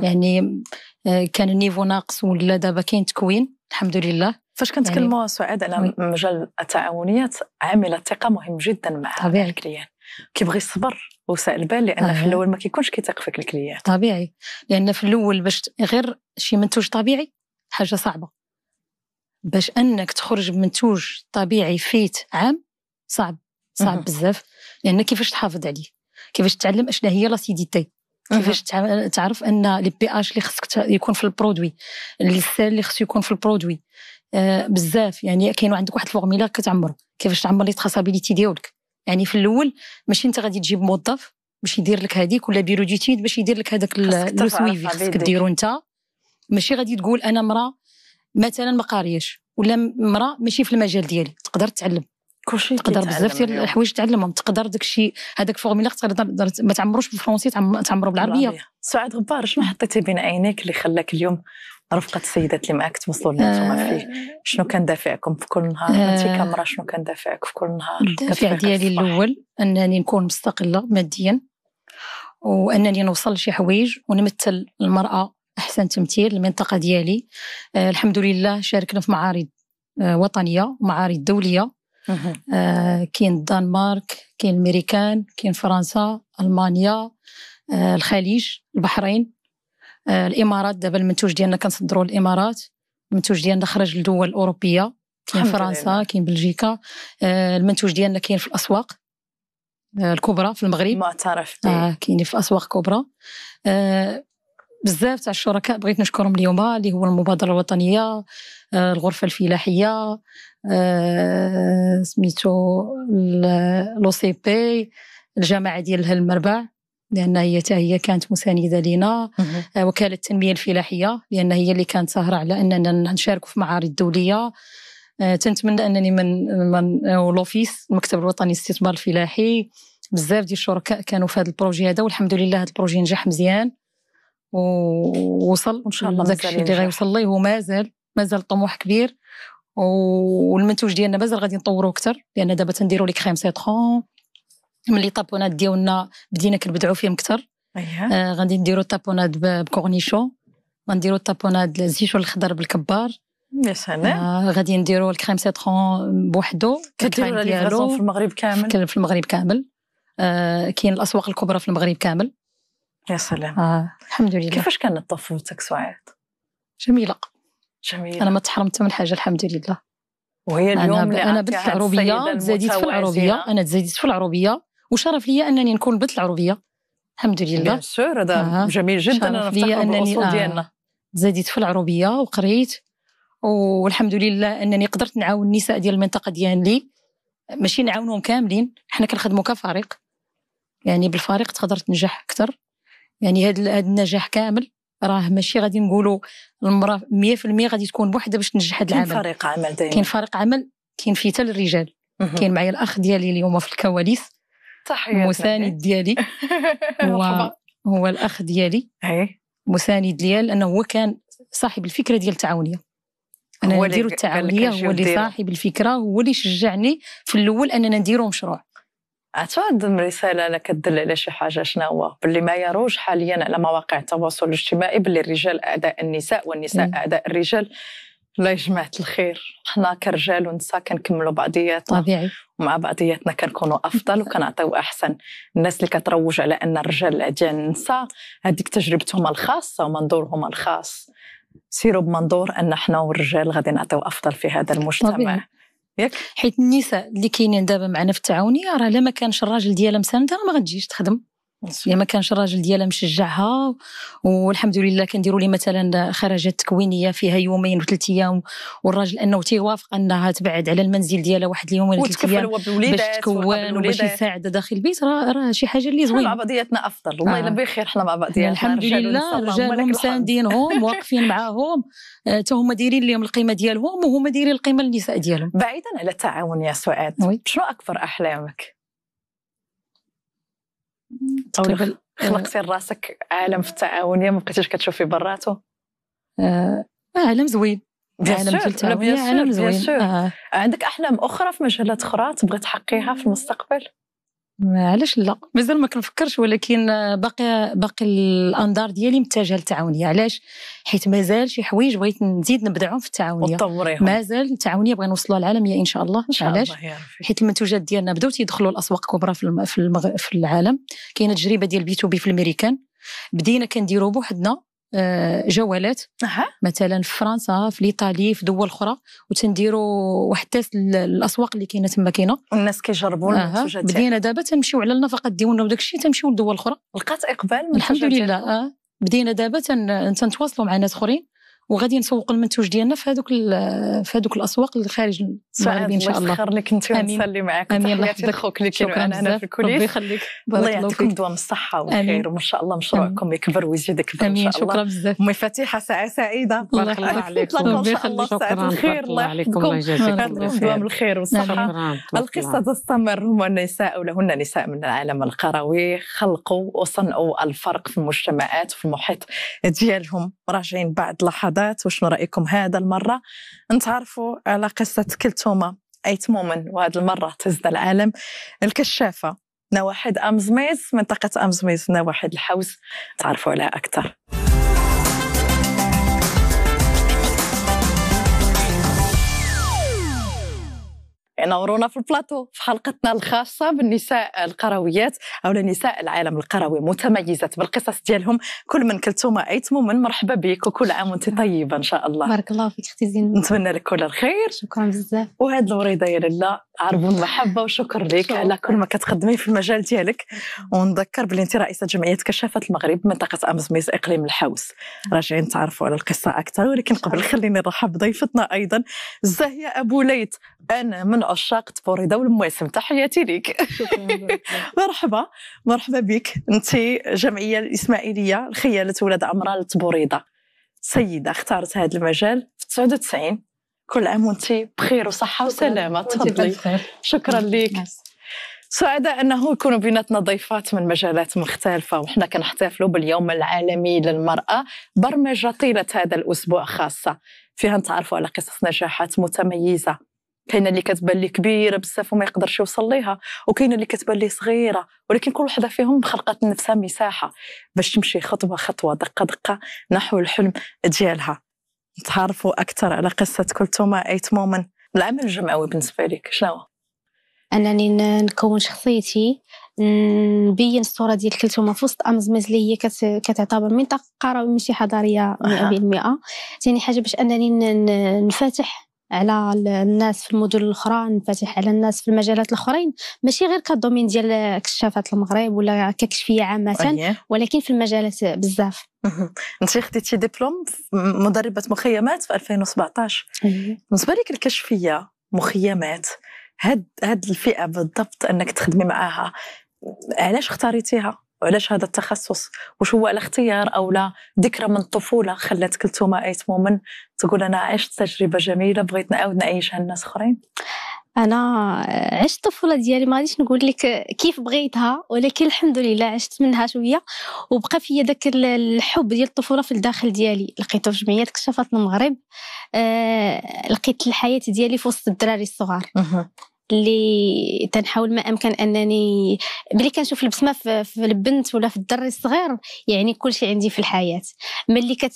S7: يعني آه، كان النيفو ناقص ولا دابا كاين تكوين الحمد لله فاش كنتكلموا
S1: يعني... سعاد على مجال التعاونيات عامل الثقه مهم جدا مع طبيعي. الكليان كيبغي الصبر وساء البال لان في الاول ما كيكونش كيثق فيك الكليان
S7: طبيعي لان في الاول باش غير شي منتوج طبيعي حاجه صعبه باش انك تخرج بمنتوج طبيعي فيت عام صعب صعب بزاف لان كيفاش تحافظ عليه كيفاش تعلم اشنا هي لاسيديتي كيفاش تعرف ان لي بي اش اللي خصك يكون في البرودوي السال اللي خصو يكون في البرودوي آه بزاف يعني كاين عندك واحد الفورميلا كتعمر كيفاش تعمر لي تراسابيليتي ديالك يعني في الاول ماشي انت غادي تجيب موظف باش يدير لك هذيك ولا بيروديتيد باش يدير لك هذاك لو سويفي خصك ديرو انت ماشي غادي تقول انا مرا مثلا ما قاريش ولا مرا ماشي في المجال ديالي تقدر تعلم كلشي تقدر بزاف ديال الحوايج تعلمهم تقدر داكشي هذاك فورميلا تقدر ما تعمروش بالفرونسي تعمرو بالعربيه سعاد غبار شنو حطيتي بين عينيك اللي خلاك
S1: اليوم رفقة السيدات اللي معاك توصلوا اللي آه فيه شنو كان دافعكم في كل نهار آه انت كامرا شنو كان دافعك في كل نهار الدافع
S7: ديالي الاول انني نكون مستقلة ماديا وانني نوصل لشي حوايج ونمثل المرأة احسن تمثيل المنطقة ديالي آه الحمد لله شاركنا في معارض آه وطنية ومعارض دولية آه كاين الدنمارك كاين الميريكان كاين فرنسا المانيا آه الخليج البحرين آه الامارات دابا المنتوج ديالنا كنصدروا الامارات المنتوج ديالنا خرج لدول الاوروبيه كاين فرنسا كاين بلجيكا آه المنتوج ديالنا كاين في الاسواق آه، الكبرى في المغرب معترف آه كاين في اسواق كبرى آه بزاف تاع الشركاء بغيت نشكرهم اليوم اللي هو المبادره الوطنيه آه، الغرفه الفلاحيه آه، سميتو لو سي بي الجامعه ديال هالمربع لان هي حتى هي كانت مسانده لينا آه، وكاله التنميه الفلاحيه لان هي اللي كانت ساهره على اننا نشاركوا في معارض دوليه آه، تنتمنى انني من من لوفيس المكتب الوطني للاستثمار الفلاحي بزاف ديال الشركاء كانوا في هذا البروجي هذا والحمد لله هذا البروجي نجح مزيان ووصل وان شاء الله داك الشيء اللي غيوصل ليه ومازال مازال الطموح كبير والمنتوج ديالنا مازال غادي نطوروه اكثر لان دابا تنديروا لي كريم سيترون ملي طابونات ديالنا بدينا كنبدعوا فيهم اكثر آه غادي نديروا طابونات بكورنيشو غنديروا طابونات الزيشو الخضر بالكبار يا سلام آه غادي نديروا الكريم سيترون بوحدو كديروا في المغرب كامل في المغرب كامل آه كاين الاسواق الكبرى في المغرب كامل يا سلام آه الحمد لله كيفاش كانت طفولتك سعاد جميله جميل. انا ما تحرمت من حاجه الحمد لله
S1: وهي اليوم انا, أنا بنت العروبيه تزايدت في العروبيه انا تزايدت
S7: في العروبيه وشرف لي انني نكون بنت العروبيه الحمد لله بيان سور هذا آه. جميل جدا انا نفتخر بالاصول آه، ديالنا تزايدت في العروبيه وقريت والحمد لله انني قدرت نعاون النساء ديال المنطقه ديالي ماشي نعاونهم كاملين حنا كنخدموا كفريق يعني بالفريق تقدر تنجح اكثر يعني هذا النجاح كامل راه ماشي غادي نقولوا المراه 100% غادي تكون بوحده باش تنجح هذا العمل كاين فريق عمل دائما كاين فريق عمل كاين فيه حتى الرجال كاين معايا الاخ ديالي اليوم في الكواليس صحيح مساند ديالي هو هو الاخ ديالي إيه. مساند ديال انه هو كان صاحب الفكره ديال التعاونيه انا نديرو التعاونيه هو اللي صاحب الفكره هو اللي شجعني في الاول اننا نديرو مشروع
S1: عندهم رساله لك تدل على شي حاجه شنو هو باللي ما يروج حاليا على مواقع التواصل الاجتماعي باللي الرجال اعداء النساء والنساء اعداء الرجال الله جماعة الخير حنا كرجال ونساء كنكملوا بعضياتنا طبيعي ومع بعضياتنا كنكونوا افضل وكنعطيو احسن الناس اللي كتروج على ان الرجال أعداء النساء هذيك تجربتهم الخاصه ومنظورهم الخاص سيروا بمنظور ان حنا والرجال غادي نعطيو افضل في هذا المجتمع طبيعي.
S7: ياك حيت النساء اللي كاينين دابا معنا في التعاونيه راه لا ما كانش الراجل ديالها مساند راه ما غتجيش تخدم يا يعني ما كانش الراجل ديالها مشجعها والحمد لله كنديروا لي مثلا خرجات تكوينيه فيها يومين وثلاث ايام والراجل انه تيوافق انها تبعد على المنزل ديالها واحد اليومين وثلاث ايام باش تكون وباش يساعد داخل البيت راه راه شي حاجه اللي زوينه مع بعضياتنا افضل والله الا آه. بخير حنا مع بعضياتنا الحمد لله رجالهم ساندينهم واقفين معاهم حتى آه، هما دايرين لهم القيمه ديالهم وهما دايرين القيمه للنساء ديالهم بعيدا على التعاون يا سعاد شنو اكبر احلامك
S1: تقريبا خلقتي آه. لراسك عالم في التعاونيه ما بقيتيش كتشوفي براته
S7: آه،, آه عالم زوين عالم في التعاونيه عالم
S1: زوين آه. عندك احلام اخرى في مجالات اخرى تبغي تحقيها في المستقبل
S7: علاش لا مازال ما كنفكرش ولكن باقي باقي الانظار ديالي متجهه للتعاونيه علاش حيت مازال شي حوايج بغيت نزيد نبدعهم في التعاونيه مازال التعاونيه بغينا نوصلوها العالميه ان شاء الله ان شاء علاش الله حيت المنتوجات ديالنا بداو تيدخلوا الاسواق كبرى في في, المغ... في العالم كاينه تجربه ديال بي تو بي في الميريكان بدينا كنديرو بوحدنا جولات أه. مثلا في فرنسا في ايطاليا في دول اخرى وتنديروا واحد التيست الاسواق اللي كاينه تما كاينه الناس كيجربوا أه. بدينا دابا تنمشيو على النفقه ديالنا وداك الشيء تنمشيو لدول اخرى لقات اقبال الحمد لله أه. بدينا دابا تنتواصلوا مع ناس اخرين وغادي نسوق المنتوج ديالنا في هذوك في هذوك الاسواق اللي خارج المغرب ان شاء الله الله لك انت ونصلي معاك امين الله خوك اللي كاين معنا هنا في الكلية ربي يخليك الله يعطيكم
S1: دوام الصحه والخير وان شاء الله مشروعكم يكبر ويزيد يكبر ان شاء الله شكرا بزاف امي فاتيحه ساعه سعيده الله يخليك عليكم ان شاء الله ساعه الخير الله يحفظكم الله دوام الخير والصحه القصه تستمر هما النساء ولهن نساء من العالم القروي خلقوا وصنعوا الفرق في المجتمعات وفي المحيط ديالهم راجعين بعد لحظه الانتقادات وشنو رايكم هذا المره نتعرفوا على قصه كلتوما ايت مومن وهذه المره تزد العالم الكشافه نواحد امزميز منطقه امزميز نواحد الحوز تعرفوا عليها اكثر ينورونا في البلاطو في حلقتنا الخاصة بالنساء القرويات أو نساء العالم القروي متميزات بالقصص ديالهم كل من كلتوما أيتمو من مرحبا بك وكل عام وأنت طيبة إن شاء الله بارك الله فيك اختي زين نتمنى لك كل الخير شكرا بزاف وهاد الوريضة يا لاله عرب المحبة وشكر لك على كل ما كتقدمي في المجال ديالك ونذكر باللي أنت رئيسة جمعية كشافة المغرب منطقة أمزميز إقليم الحوس راجعين نتعرفوا على القصة أكثر ولكن قبل خليني نرحب بضيفتنا أيضا زاهية أبو ليت انا من عشاق تفوريدا والمواسم تحياتي ليك مرحبا مرحبا بك انت جمعيه الاسماعيليه لخياله ولاد عمران للتبوريده سيده اختارت هذا المجال في 99 كل عام وانت بخير وصحه وسلامه تفضلي شكرا نعم. لك سعداء انه يكونوا بيناتنا ضيفات من مجالات مختلفه وحنا كنحتفلوا باليوم العالمي للمراه برمجه طيله هذا الاسبوع خاصه فيها نتعرفوا على قصص نجاحات متميزه كاينه اللي كتبان لي كبيره بزاف وما يقدرش يوصل ليها وكاينه اللي كتبان لي صغيره ولكن كل وحده فيهم خلقت لنفسها مساحه باش تمشي خطوه خطوه دقه دقه نحو الحلم ديالها تعرفوا اكثر على قصه كلتوما ايت مومن العمل الجمعوي بالنسبه لك شنو
S5: انني نكون شخصيتي نبين الصوره ديال كلتوما في وسط امزمز اللي هي كتعتبر منطقه قرويه ماشي حضاريه 100% ثاني حاجه باش انني نفتح على الناس في المدن الاخرى نفتح على الناس في المجالات الاخرين ماشي غير كدومين ديال كشافات المغرب ولا ككشفيه عامه ولكن في المجالات بزاف
S1: انت خديتي دبلوم مدربه مخيمات في 2017 أيوة. بالنسبه لك الكشفيه مخيمات هاد هاد الفئه بالضبط انك تخدمي معاها علاش اختاريتيها وعلاش هذا التخصص واش هو الاختيار او لا ذكرى من الطفوله خلات كلتوما ايت مومن تقول انا عشت تجربه جميله بغيت نعاود نعيشها الناس اخرين
S5: انا عشت الطفوله ديالي ما غاديش نقول لك كيف بغيتها ولكن الحمد لله عشت منها شويه وبقى فيا داك الحب ديال الطفوله في الداخل ديالي لقيته في جمعيه كشافات المغرب آه لقيت الحياه ديالي في وسط الدراري الصغار اللي تنحاول ما امكن انني ملي كنشوف البسمه في, البنت ولا في الدري الصغير يعني كل شيء عندي في الحياه ملي كت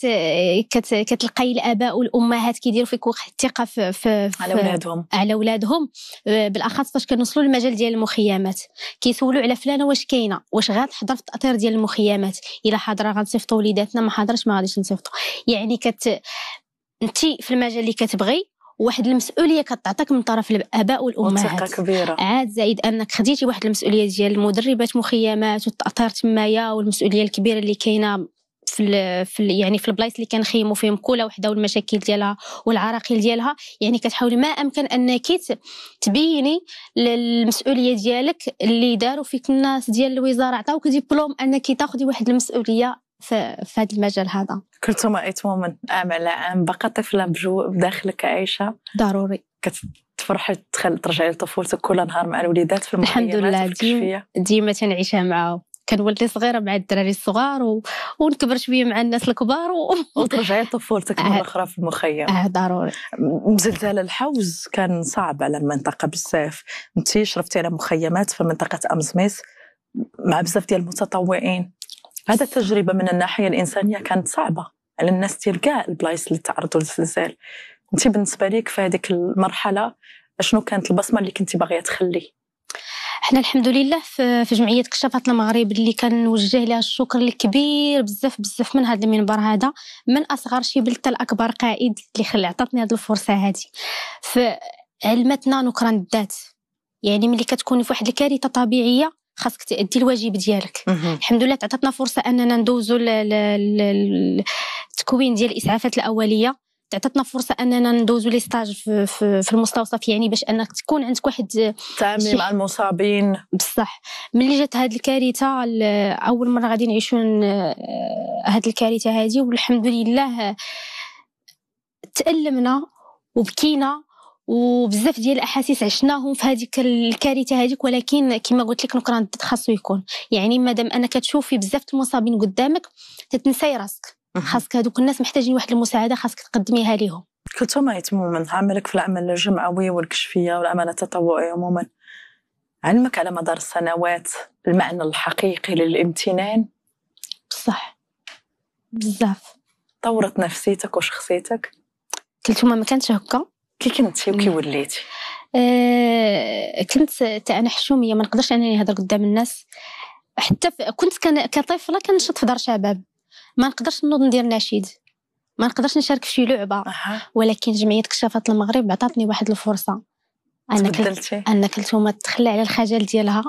S5: كت كتلقاي الاباء والامهات كيديروا فيك واحد الثقه في, في على اولادهم على اولادهم آه، بالاخص فاش كنوصلوا للمجال ديال المخيمات كيسولوا على فلانه واش كاينه واش غتحضر في التاطير ديال المخيمات الا حاضره غنصيفطوا وليداتنا ما حاضرش ما غاديش نصيفطوا يعني كت انت في المجال اللي كتبغي واحد المسؤوليه كتعطاك من طرف الاباء والامهات وثقه كبيره عاد زائد انك خديتي واحد المسؤوليه ديال المدربات مخيمات والتاثير تمايا والمسؤوليه الكبيره اللي كاينه في ال في ال يعني في البلايص اللي كنخيموا فيهم كل وحده والمشاكل ديالها والعراقيل ديالها يعني كتحاولي ما امكن انك تبيني المسؤوليه ديالك اللي داروا فيك الناس ديال الوزاره عطاوك ديبلوم انك تاخذي واحد المسؤوليه في هذا المجال هذا
S1: ايت إتماما آمل عام بقى طفلة بجو بداخلك عايشة ضروري كتفرحي تخلي ترجعي لطفولتك كل نهار مع الوليدات في الحمد
S5: لله ديما دي تنعيشها معاهم ولدي صغيره مع الدراري الصغار و... ونكبر شويه مع الناس الكبار و... وترجعي لطفولتك مره اخرى
S1: في المخيم آه،, اه ضروري زلزال الحوز كان صعب على المنطقه بزاف انت شرفتي على مخيمات في منطقه امزميس مع بزاف ديال المتطوعين هذا التجربة من الناحية الإنسانية كانت صعبة على الناس ديال كاع البلايص اللي تعرضوا للزلزال انت بالنسبة لك في هذه المرحلة شنو كانت البصمة اللي كنت باغية تخلي
S5: احنا الحمد لله في جمعيه كشافات المغرب اللي كان نوجه لها الشكر الكبير بزاف بزاف من هذا المنبر هذا من اصغر شي بل الاكبر قائد اللي خلى عطاتني هذه الفرصه هذه فعلمتنا نكران الذات يعني ملي كتكوني في واحد الكارثه طبيعيه خاصك تأدي الواجب ديالك الحمد لله تعطاتنا فرصه اننا ندوزو التكوين ديال الاسعافات الاوليه تعطاتنا فرصه اننا ندوزو لي ستاج في, في, في المستوصف يعني باش انك تكون عندك واحد تعاملي مع
S1: المصابين
S5: بصح ملي جات هاد الكارثه اول مره غادي نعيشو آه، هاد الكارثه هادي والحمد لله تألمنا وبكينا وبزاف ديال الاحاسيس عشناهم في هذيك الكارثه هذيك ولكن كما قلت لك نكران الضد خاصو يكون يعني مادام انك تشوفي بزاف المصابين قدامك تتنساي راسك خاصك هذوك الناس محتاجين واحد المساعده خاصك تقدميها ليهم
S1: كلتما من عملك في العمل الجمعوي والكشفيه والعمل التطوعي عموما علمك على مدار السنوات المعنى الحقيقي للامتنان بصح بزاف طورت نفسيتك وشخصيتك
S5: قلت ما كانتش هكا كي كنتي وكي وليتي آه كنت تاع انا حشوميه ما نقدرش انني يعني نهضر قدام الناس حتى كنت كان كطفله كنشط في دار شباب ما نقدرش نوض ندير نشيد ما نقدرش نشارك في شي لعبه ولكن جمعيه كشافات المغرب عطاتني واحد الفرصه انك انك انتم تخلى على الخجل ديالها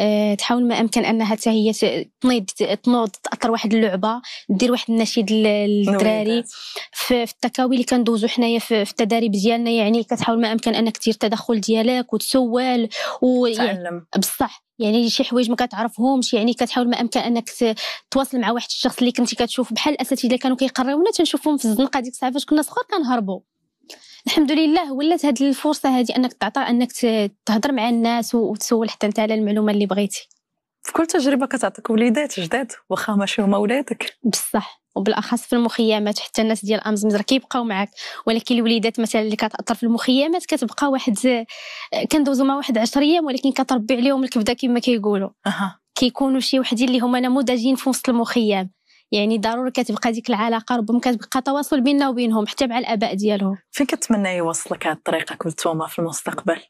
S5: أه تحاول ما امكن انها حتى هي تنيض تنوض تاثر واحد اللعبه دير واحد النشيد للدراري في التكاوي اللي كندوزو حنايا في التدريب ديالنا يعني كتحاول ما امكن انك تدير التدخل ديالك وتسول وتعلم بصح يعني شي حوايج ما كتعرفهمش يعني كتحاول ما امكن انك تواصل مع واحد الشخص اللي كنتي كتشوف بحال الاساتذه اللي كانوا كيقراونا تنشوفهم في الزنقه ديك الساعه فاش كنا صغار كنهربوا الحمد لله ولات هذه الفرصه هذه انك تعطى انك تهضر مع الناس وتسول حتى انت على المعلومه اللي بغيتي
S1: في كل تجربه كتعطيك وليدات جداد واخا ماشي هما ولادك بصح وبالاخص
S5: في المخيمات حتى الناس ديال مزر كيبقاو معاك ولكن الوليدات مثلا اللي كتاثر في المخيمات كتبقى واحد كندوزو مع واحد 10 ايام ولكن كتربي عليهم الكبده كما كيقولوا اها كيكونوا شي وحدين اللي هما نموذجين في وسط المخيم يعني ضروري كتبقى ديك العلاقه ربما كتبقى تواصل بيننا وبينهم حتى مع الاباء ديالهم فين
S1: كتمنى يوصلك هذه الطريقه كنتوما في المستقبل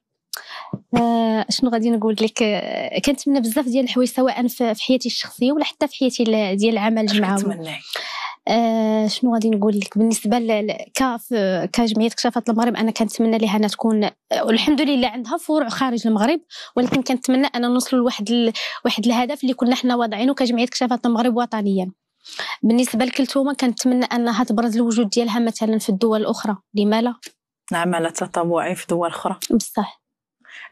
S5: آه شنو غادي نقول لك آه كنتمنى بزاف ديال الحوايج سواء في حياتي الشخصيه ولا حتى في حياتي ديال العمل معاهم آه شنو غادي نقول لك بالنسبه لكاف كجمعيه كشافه المغرب انا كنتمنى لها انها تكون آه، والحمد لله عندها فروع خارج المغرب ولكن كنتمنى ان نوصلوا لواحد واحد الهدف اللي كنا حنا واضعينه كجمعيه كشافه المغرب وطنيا بالنسبه للكلثومه كنتمنى انها تبرز الوجود ديالها مثلا في الدول الاخرى لما لا
S1: عمل تطوعي في دول اخرى بصح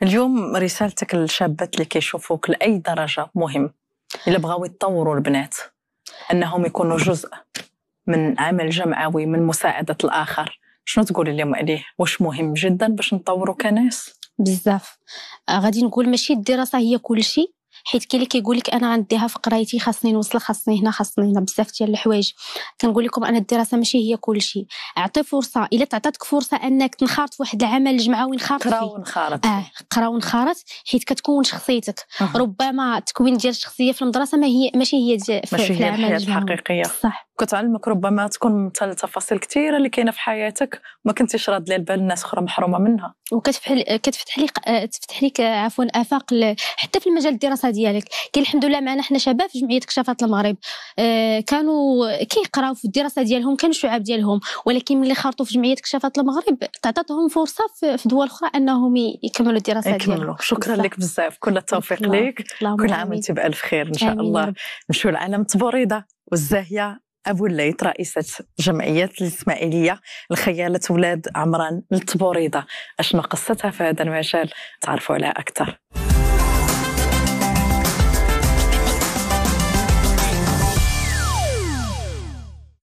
S1: اليوم رسالتك للشابات اللي كيشوفوك لاي درجه مهم الا بغاو يتطوروا البنات انهم يكونوا جزء من عمل جمعوي من مساعده الاخر شنو تقولي لهم عليه واش مهم جدا
S5: باش نطوروا كناس بزاف آه، غادي نقول ماشي الدراسه هي كل شيء حيت كاين اللي كيقول لك انا غنديها في قرايتي خاصني نوصل خاصني هنا خاصني هنا بزاف ديال الحوايج كنقول لكم انا الدراسه ماشي هي كلشي عطي فرصه الا تعطاتك فرصه انك تنخرط في واحد العمل الجمعه خارط قرا ونخرط اه قرا ونخرط حيت كتكون شخصيتك أه. ربما التكوين ديال الشخصيه في المدرسه ما هي ماشي هي في, ماشي في هي العمل الحياه
S1: الحقيقيه صح كتعلمك ربما تكون مثل تفاصيل كثيره اللي كاينه في حياتك ما كنتيش راد ليها البال الناس اخرى محرومه
S5: منها وكتفتح كتفتح لك آه، تفتح لك آه، عفوا افاق حتى في المجال الدراسه ديالك كاين الحمد لله معنا حنا شباب في جمعيه كشافات المغرب آه، كانوا كيقراو في الدراسه ديالهم كانوا شعاب ديالهم ولكن ملي خرطوا في جمعيه كشافات المغرب تعطاتهم فرصه في دول اخرى انهم يكملوا الدراسه ديالهم شكرا لك
S1: بزاف كل التوفيق لك كل عام وانت بالف خير ان شاء الله نمشيو لعالم تبوريضه والزاهيه أبو الليث رئيسة جمعية الإسماعيلية لخيالة ولاد عمران التبوريضة أشنو قصتها في هذا المجال تعرفوا عليها أكثر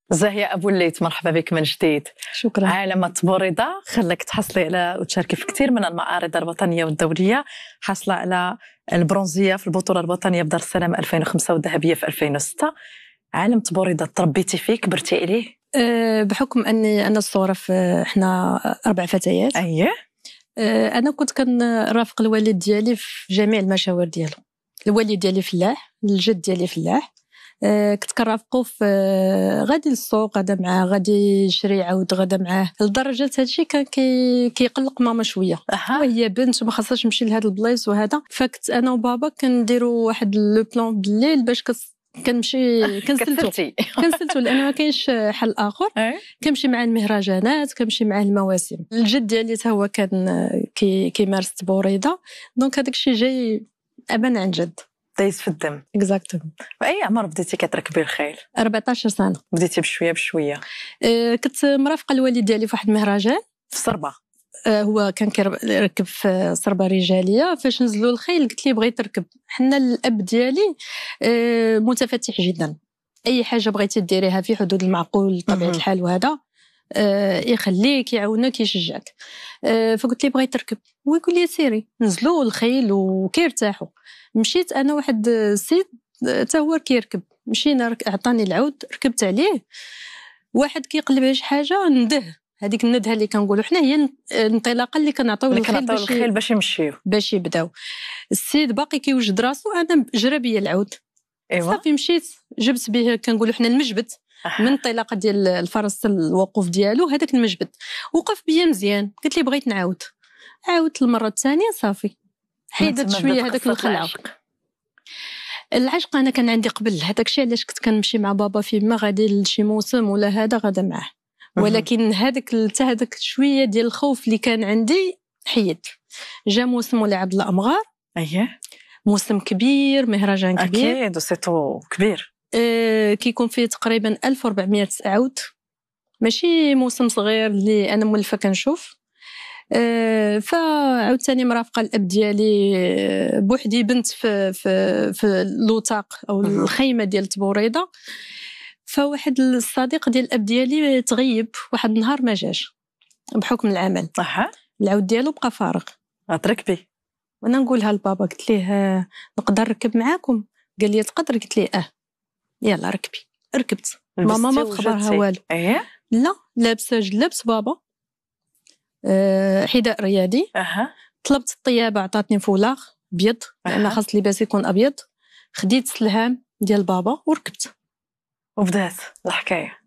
S1: زاهية أبو الليث مرحبا بك من جديد شكرا عالم التبوريضة خلاك تحصلي على وتشاركي في كثير من المعارض الوطنية والدولية حاصلة على البرونزية في البطولة الوطنية بدار السلام 2005 والذهبية في 2006 عالم تبوريضه تربيتي فيه كبرتي اليه
S6: أه بحكم اني انا في احنا اربع فتيات اييه أه، انا كنت كنرافق الوالد ديالي في جميع المشاوير ديالو الوالد ديالي فلاح الجد ديالي فلاح أه، كنت كنرافقو في أه، غادي للسوق غادا معاه غادي يشري عاود غادا معاه لدرجه هادشي كان كي كيقلق ماما شويه أه. وهي بنت وما خاصهاش تمشي لهاد البلايص وهذا فكنت انا وبابا كنديرو واحد لو بلان بالليل باش كت كنمشي كنسلتو كنسلتو لان ما كاينش حل اخر كنمشي مع المهرجانات كنمشي مع المواسم الجد ديالي حتى هو كان كيمارس بوريده دونك هذاك الشيء جاي ابا عن جد دايز في الدم اكزاكتوم
S1: واي عمر بديتي كتركبي الخيل
S6: 14 سنه بديتي بشويه بشويه أه، كنت مرافقه الوالد ديالي في واحد المهرجان في صربه آه، هو كان كيركب في صربه رجاليه فاش نزلوا الخيل قلت ليه بغيت تركب حنا الاب ديالي آه، متفتح جدا اي حاجه بغيتي ديريها في حدود المعقول طبيعه الحال وهذا آه، يخليك يعاونك يشجعك فقلت لي بغيت تركب هو يقول لي سيري نزلوا الخيل وكيرتاحوا مشيت انا واحد السيد تا هو كيركب مشينا عطاني العود ركبت عليه واحد كيقلب على شي حاجه نده هذيك الندهه اللي كنقولوا حنا هي الانطلاقه اللي كنعطيو للخيل باش الخيل باش يمشيو باش يبداو السيد باقي كيوجد راسو انا جرى بيا العود ايوا صافي مشيت جبت به كنقولوا حنا المجبد آه. من انطلاقه ديال الفرس الوقوف ديالو هذاك المجبد وقف بيا مزيان قلت لي بغيت نعاود عاودت المره الثانيه صافي حيدت شويه هذاك الخلع العشق انا كان عندي قبل هذاك الشيء علاش كنت كنمشي مع بابا فيما غادي لشي موسم ولا هذا غادا معاه ولكن هذاك هذاك شويه ديال الخوف اللي كان عندي حيد جا موسم عبد الامغار اييه موسم كبير مهرجان كبير اكيد
S1: وسيتو كبير
S6: أه كيكون فيه تقريبا 1400 عود ماشي موسم صغير اللي انا مولفه كنشوف أه فعاوتاني مرافقه الاب ديالي آه، بوحدي بنت في في في اللوطاق او الخيمه ديال تبوريضه فواحد الصديق ديال الاب ديالي تغيب واحد النهار ما جاش بحكم العمل اها العود ديالو بقى فارغ غتركبي وانا نقولها لبابا قلت ليه آه، نقدر نركب معاكم قال لي تقدر قلت ليه اه يلا ركبي ركبت ماما ما خبرها والو ايه لا لابسه جلبس بابا آه، حذاء رياضي أه. طلبت الطيابه عطاتني فولاغ ابيض لان خاص اللباس يكون ابيض خديت السلهام ديال بابا وركبت وبدات الحكايه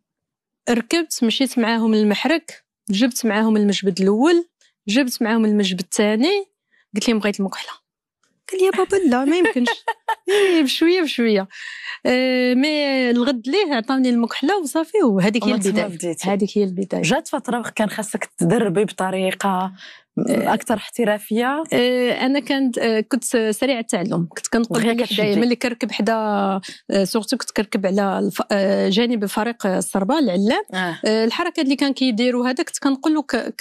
S6: ركبت مشيت معاهم المحرك جبت معاهم المجبد الاول جبت معاهم المجبد الثاني قلت لهم بغيت المكحله قال لي بابا لا ما يمكنش إيه، بشويه بشويه أه مي الغد ليه عطاوني المكحله وصافي وهذيك هي البدايه
S1: هذيك هي البدايه جات فتره كان خاصك تدربي بطريقه آه، اكثر احترافيه
S6: آه، انا كنت آه، كنت سريعه التعلم كنت كنقول دائما اللي كركب حدا سورتو كنت كركب على جانب فريق الصربه العلام آه. الحركه اللي كان كيديروا هذا كنت كنقول له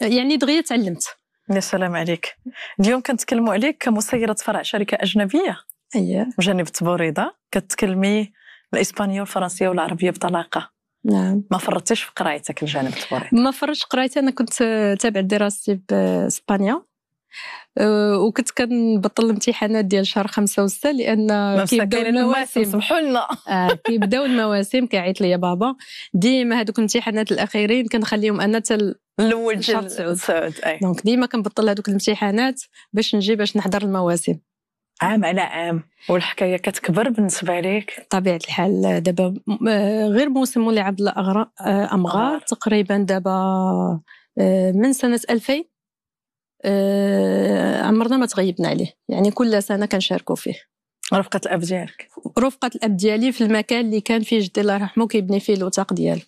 S6: يعني دغيا تعلمت
S1: يا سلام عليك اليوم كنتكلموا عليك كمسيره فرع شركه اجنبيه اييه بجانب تبوريضه كتكلمي الاسبانيه والفرنسيه والعربيه بطلاقه نعم ما فرطتيش في قرايتك الجانب التبوري
S6: ما فرطتش قرايتي انا كنت تابع دراستي باسبانيا أه، وكنت كنبطل الامتحانات ديال شهر خمسة وستة لان كيبداو المواسم سمحوا لنا آه كيبداو المواسم كيعيط ليا بابا ديما هذوك الامتحانات الاخيرين كنخليهم انا حتى الاول شهر
S1: تسعود
S6: دونك ديما كنبطل هذوك الامتحانات باش نجي باش نحضر المواسم عام على عام والحكايه كتكبر بالنسبه لك طبيعه الحال دابا غير موسم عبد الله آه، امغار آه. تقريبا دابا آه، من سنه 2000 عمرنا ما تغيبنا عليه يعني كل سنه كنشاركوا فيه
S1: رفقة الأب ديالك
S6: رفقة الأب ديالي في المكان اللي كان فيه جدي الله يرحمه كيبني فيه الوثاق ديالو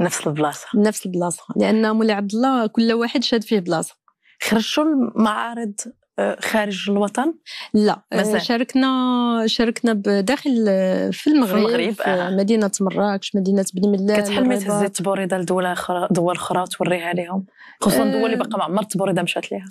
S6: نفس البلاصة نفس البلاصة لأن مولاي عبد الله كل واحد شاد فيه بلاصة خرجتوا المعارض خارج الوطن لا آه، مثلا. شاركنا شاركنا بداخل آه، في المغرب, في المغرب. في آه. مدينه مراكش مدينه بني ملال كتحلمي تهزي
S1: تبوريده لدول اخرى دول اخرى توريها لهم خصوصا الدول آه، اللي باقا ما عمر تبوريده مشات ليها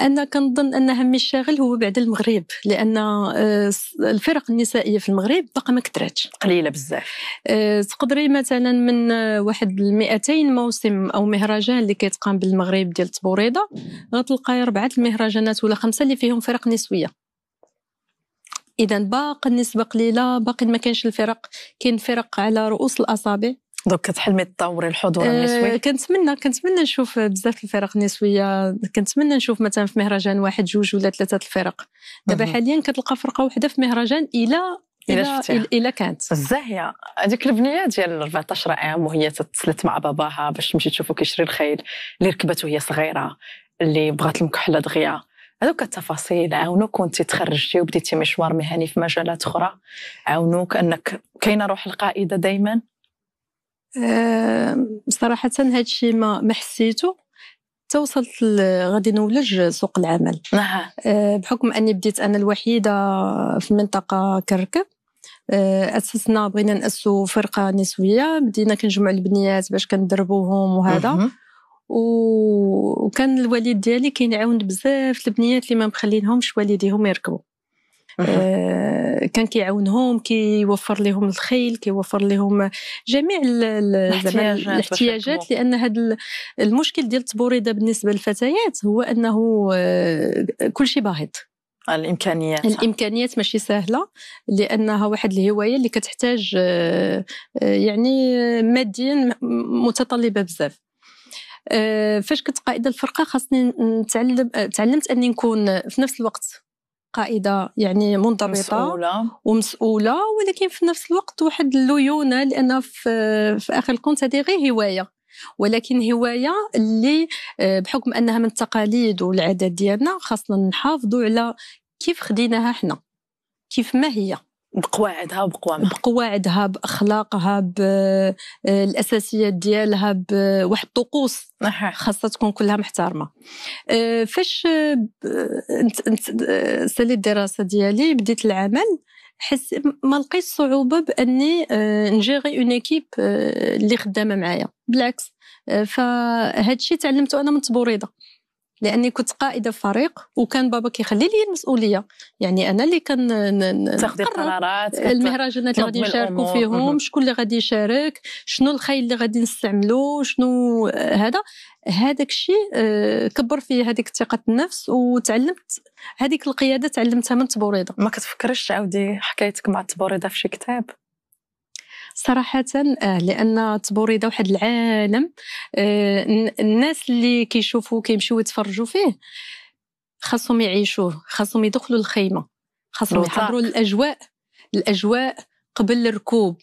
S6: انا كنظن ان هم الشاغل هو بعد المغرب لان آه، الفرق النسائيه في المغرب باقا ما كثرتش قليله بزاف آه، تقدري مثلا من آه، واحد 200 موسم او مهرجان اللي كيتقام بالمغرب ديال تبوريضه غتلقاي اربعه المهرجانات ولا خمسه اللي فيهم فرق نسويه اذا باقي النسبه قليله باقي ما كانش الفرق كاين فرق على رؤوس الاصابع
S1: دوك كتحلمي تطوري الحضور آه، النسوي أه
S6: كنتمنى كنتمنى نشوف بزاف الفرق النسويه كنتمنى نشوف مثلا في مهرجان واحد جوج ولا ثلاثه الفرق دابا حاليا كتلقى فرقه واحده في مهرجان الى الا الا
S1: كانت الزاهيه هذيك البنيه ديال 14 عام وهي تتسلت مع باباها باش تمشي تشوفو كيشري الخيل اللي ركبت وهي صغيره اللي بغات المكحله دغيا هذوك التفاصيل عاونوك وانت تخرجتي وبديتي مشوار مهني في مجالات اخرى عاونوك انك كاينه روح القائده دائما
S6: آه، صراحه هذا الشيء ما ما حسيته حتى وصلت غادي نولج سوق العمل نعم. أه. بحكم اني بديت انا الوحيده في المنطقه كركب آه، اسسنا بغينا ناسسوا فرقه نسويه بدينا كنجمع البنيات باش كندربوهم وهذا وكان الوالد ديالي كينعاون بزاف البنيات اللي ما مخلينهمش والديهم يركبوا آه، كان كيعاونهم كيوفر لهم الخيل كيوفر لهم جميع الاحتياجات, الاحتياجات لان هذا المشكل ديال التبوريده بالنسبه للفتيات هو انه آه، كل شيء باهظ
S1: الامكانيات
S6: الامكانيات ماشي سهله لانها واحد الهوايه اللي كتحتاج آه، يعني ماديا متطلبه بزاف فاش كنت قائده الفرقه خاصني نتعلم تعلمت اني نكون في نفس الوقت قائده يعني منضبطه مسؤولة. ومسؤوله ولكن في نفس الوقت واحد الليونه لان في, في اخر الكونت هذه غير هوايه ولكن هوايه اللي آه، بحكم انها من التقاليد والعادات ديالنا خاصنا نحافظوا على كيف خديناها حنا كيف ما هي
S1: بقواعدها وبقوامها
S6: بقواعدها باخلاقها بالاساسيات آه، ديالها بواحد الطقوس خاصها تكون كلها محترمه آه، فاش آه، سالي الدراسه ديالي بديت العمل حس ما لقيت صعوبه باني نجيري اون ايكيب اللي خدامه معايا بالعكس فهادشي تعلمته انا من تبوريضه لاني كنت قائده فريق وكان بابا كيخلي لي المسؤوليه يعني انا اللي كان تاخذي القرارات المهرجانات اللي غادي نشاركوا فيهم شكون اللي غادي يشارك شنو الخيل اللي غادي نستعملو شنو هذا هذاك الشيء آه، كبر في هذيك ثقه النفس وتعلمت هذيك القياده تعلمتها من تبوريضه ما كتفكرش تعاودي
S1: حكايتك مع تبوريضه في شي كتاب
S6: صراحة آه، لأن ده واحد العالم آه، الناس اللي كيشوفوا كيمشيو يتفرجوا فيه خاصهم يعيشوه خاصهم يدخلوا الخيمة خاصهم يحضروا الأجواء الأجواء قبل الركوب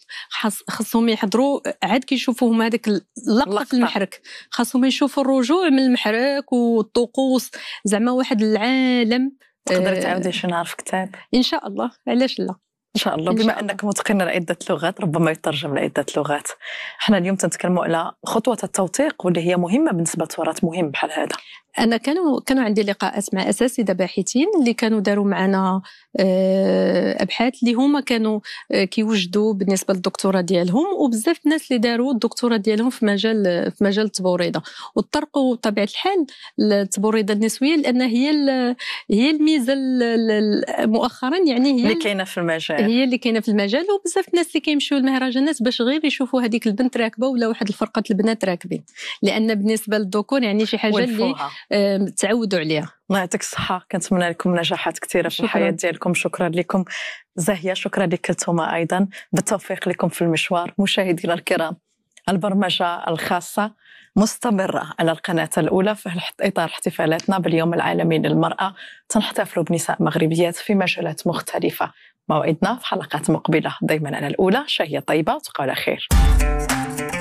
S6: خاصهم يحضروا عاد هما هذاك اللقطه في المحرك خاصهم يشوفوا الرجوع من المحرك والطقوس زعما واحد العالم تقدر آه، تعاودي شي نعرف كتاب ان شاء الله علاش
S1: لا ان شاء الله بما انك متقنه لعده لغات ربما يترجم لعده لغات احنا اليوم تنتكلموا على خطوه التوثيق واللي هي مهمه بالنسبه لتراث مهم بحال هذا انا كانوا
S6: كانوا عندي لقاءات مع اساتذه باحثين اللي كانوا داروا معنا آه، ابحاث اللي هما كانوا آه، كيوجدوا بالنسبه للدكتوراه ديالهم وبزاف الناس اللي داروا الدكتوراه ديالهم في مجال في مجال التبوريضه وطرقوا بطبيعه الحال التبوريضه النسويه لان هي هي الميزه مؤخرا يعني هي اللي كاينه
S1: في المجال هي
S6: اللي كاينه في المجال وبزاف الناس اللي كيمشيو للمهرجانات باش غير يشوفوا هذيك البنت راكبه ولا واحد الفرقه البنات راكبين لان بالنسبه للذكور يعني شي حاجه اللي
S1: تعودوا عليها الله يعطيك الصحة كنتمنى لكم نجاحات كثيرة في الحياة ديالكم شكرا لكم زاهية شكرا لك انتما أيضا بالتوفيق لكم في المشوار مشاهدينا الكرام البرمجة الخاصة مستمرة على القناة الأولى في إطار احتفالاتنا باليوم العالمي للمرأة تنحتفل بنساء مغربيات في مجالات مختلفة موعدنا في حلقات مقبلة دايما أنا الأولى شهية طيبة تقال خير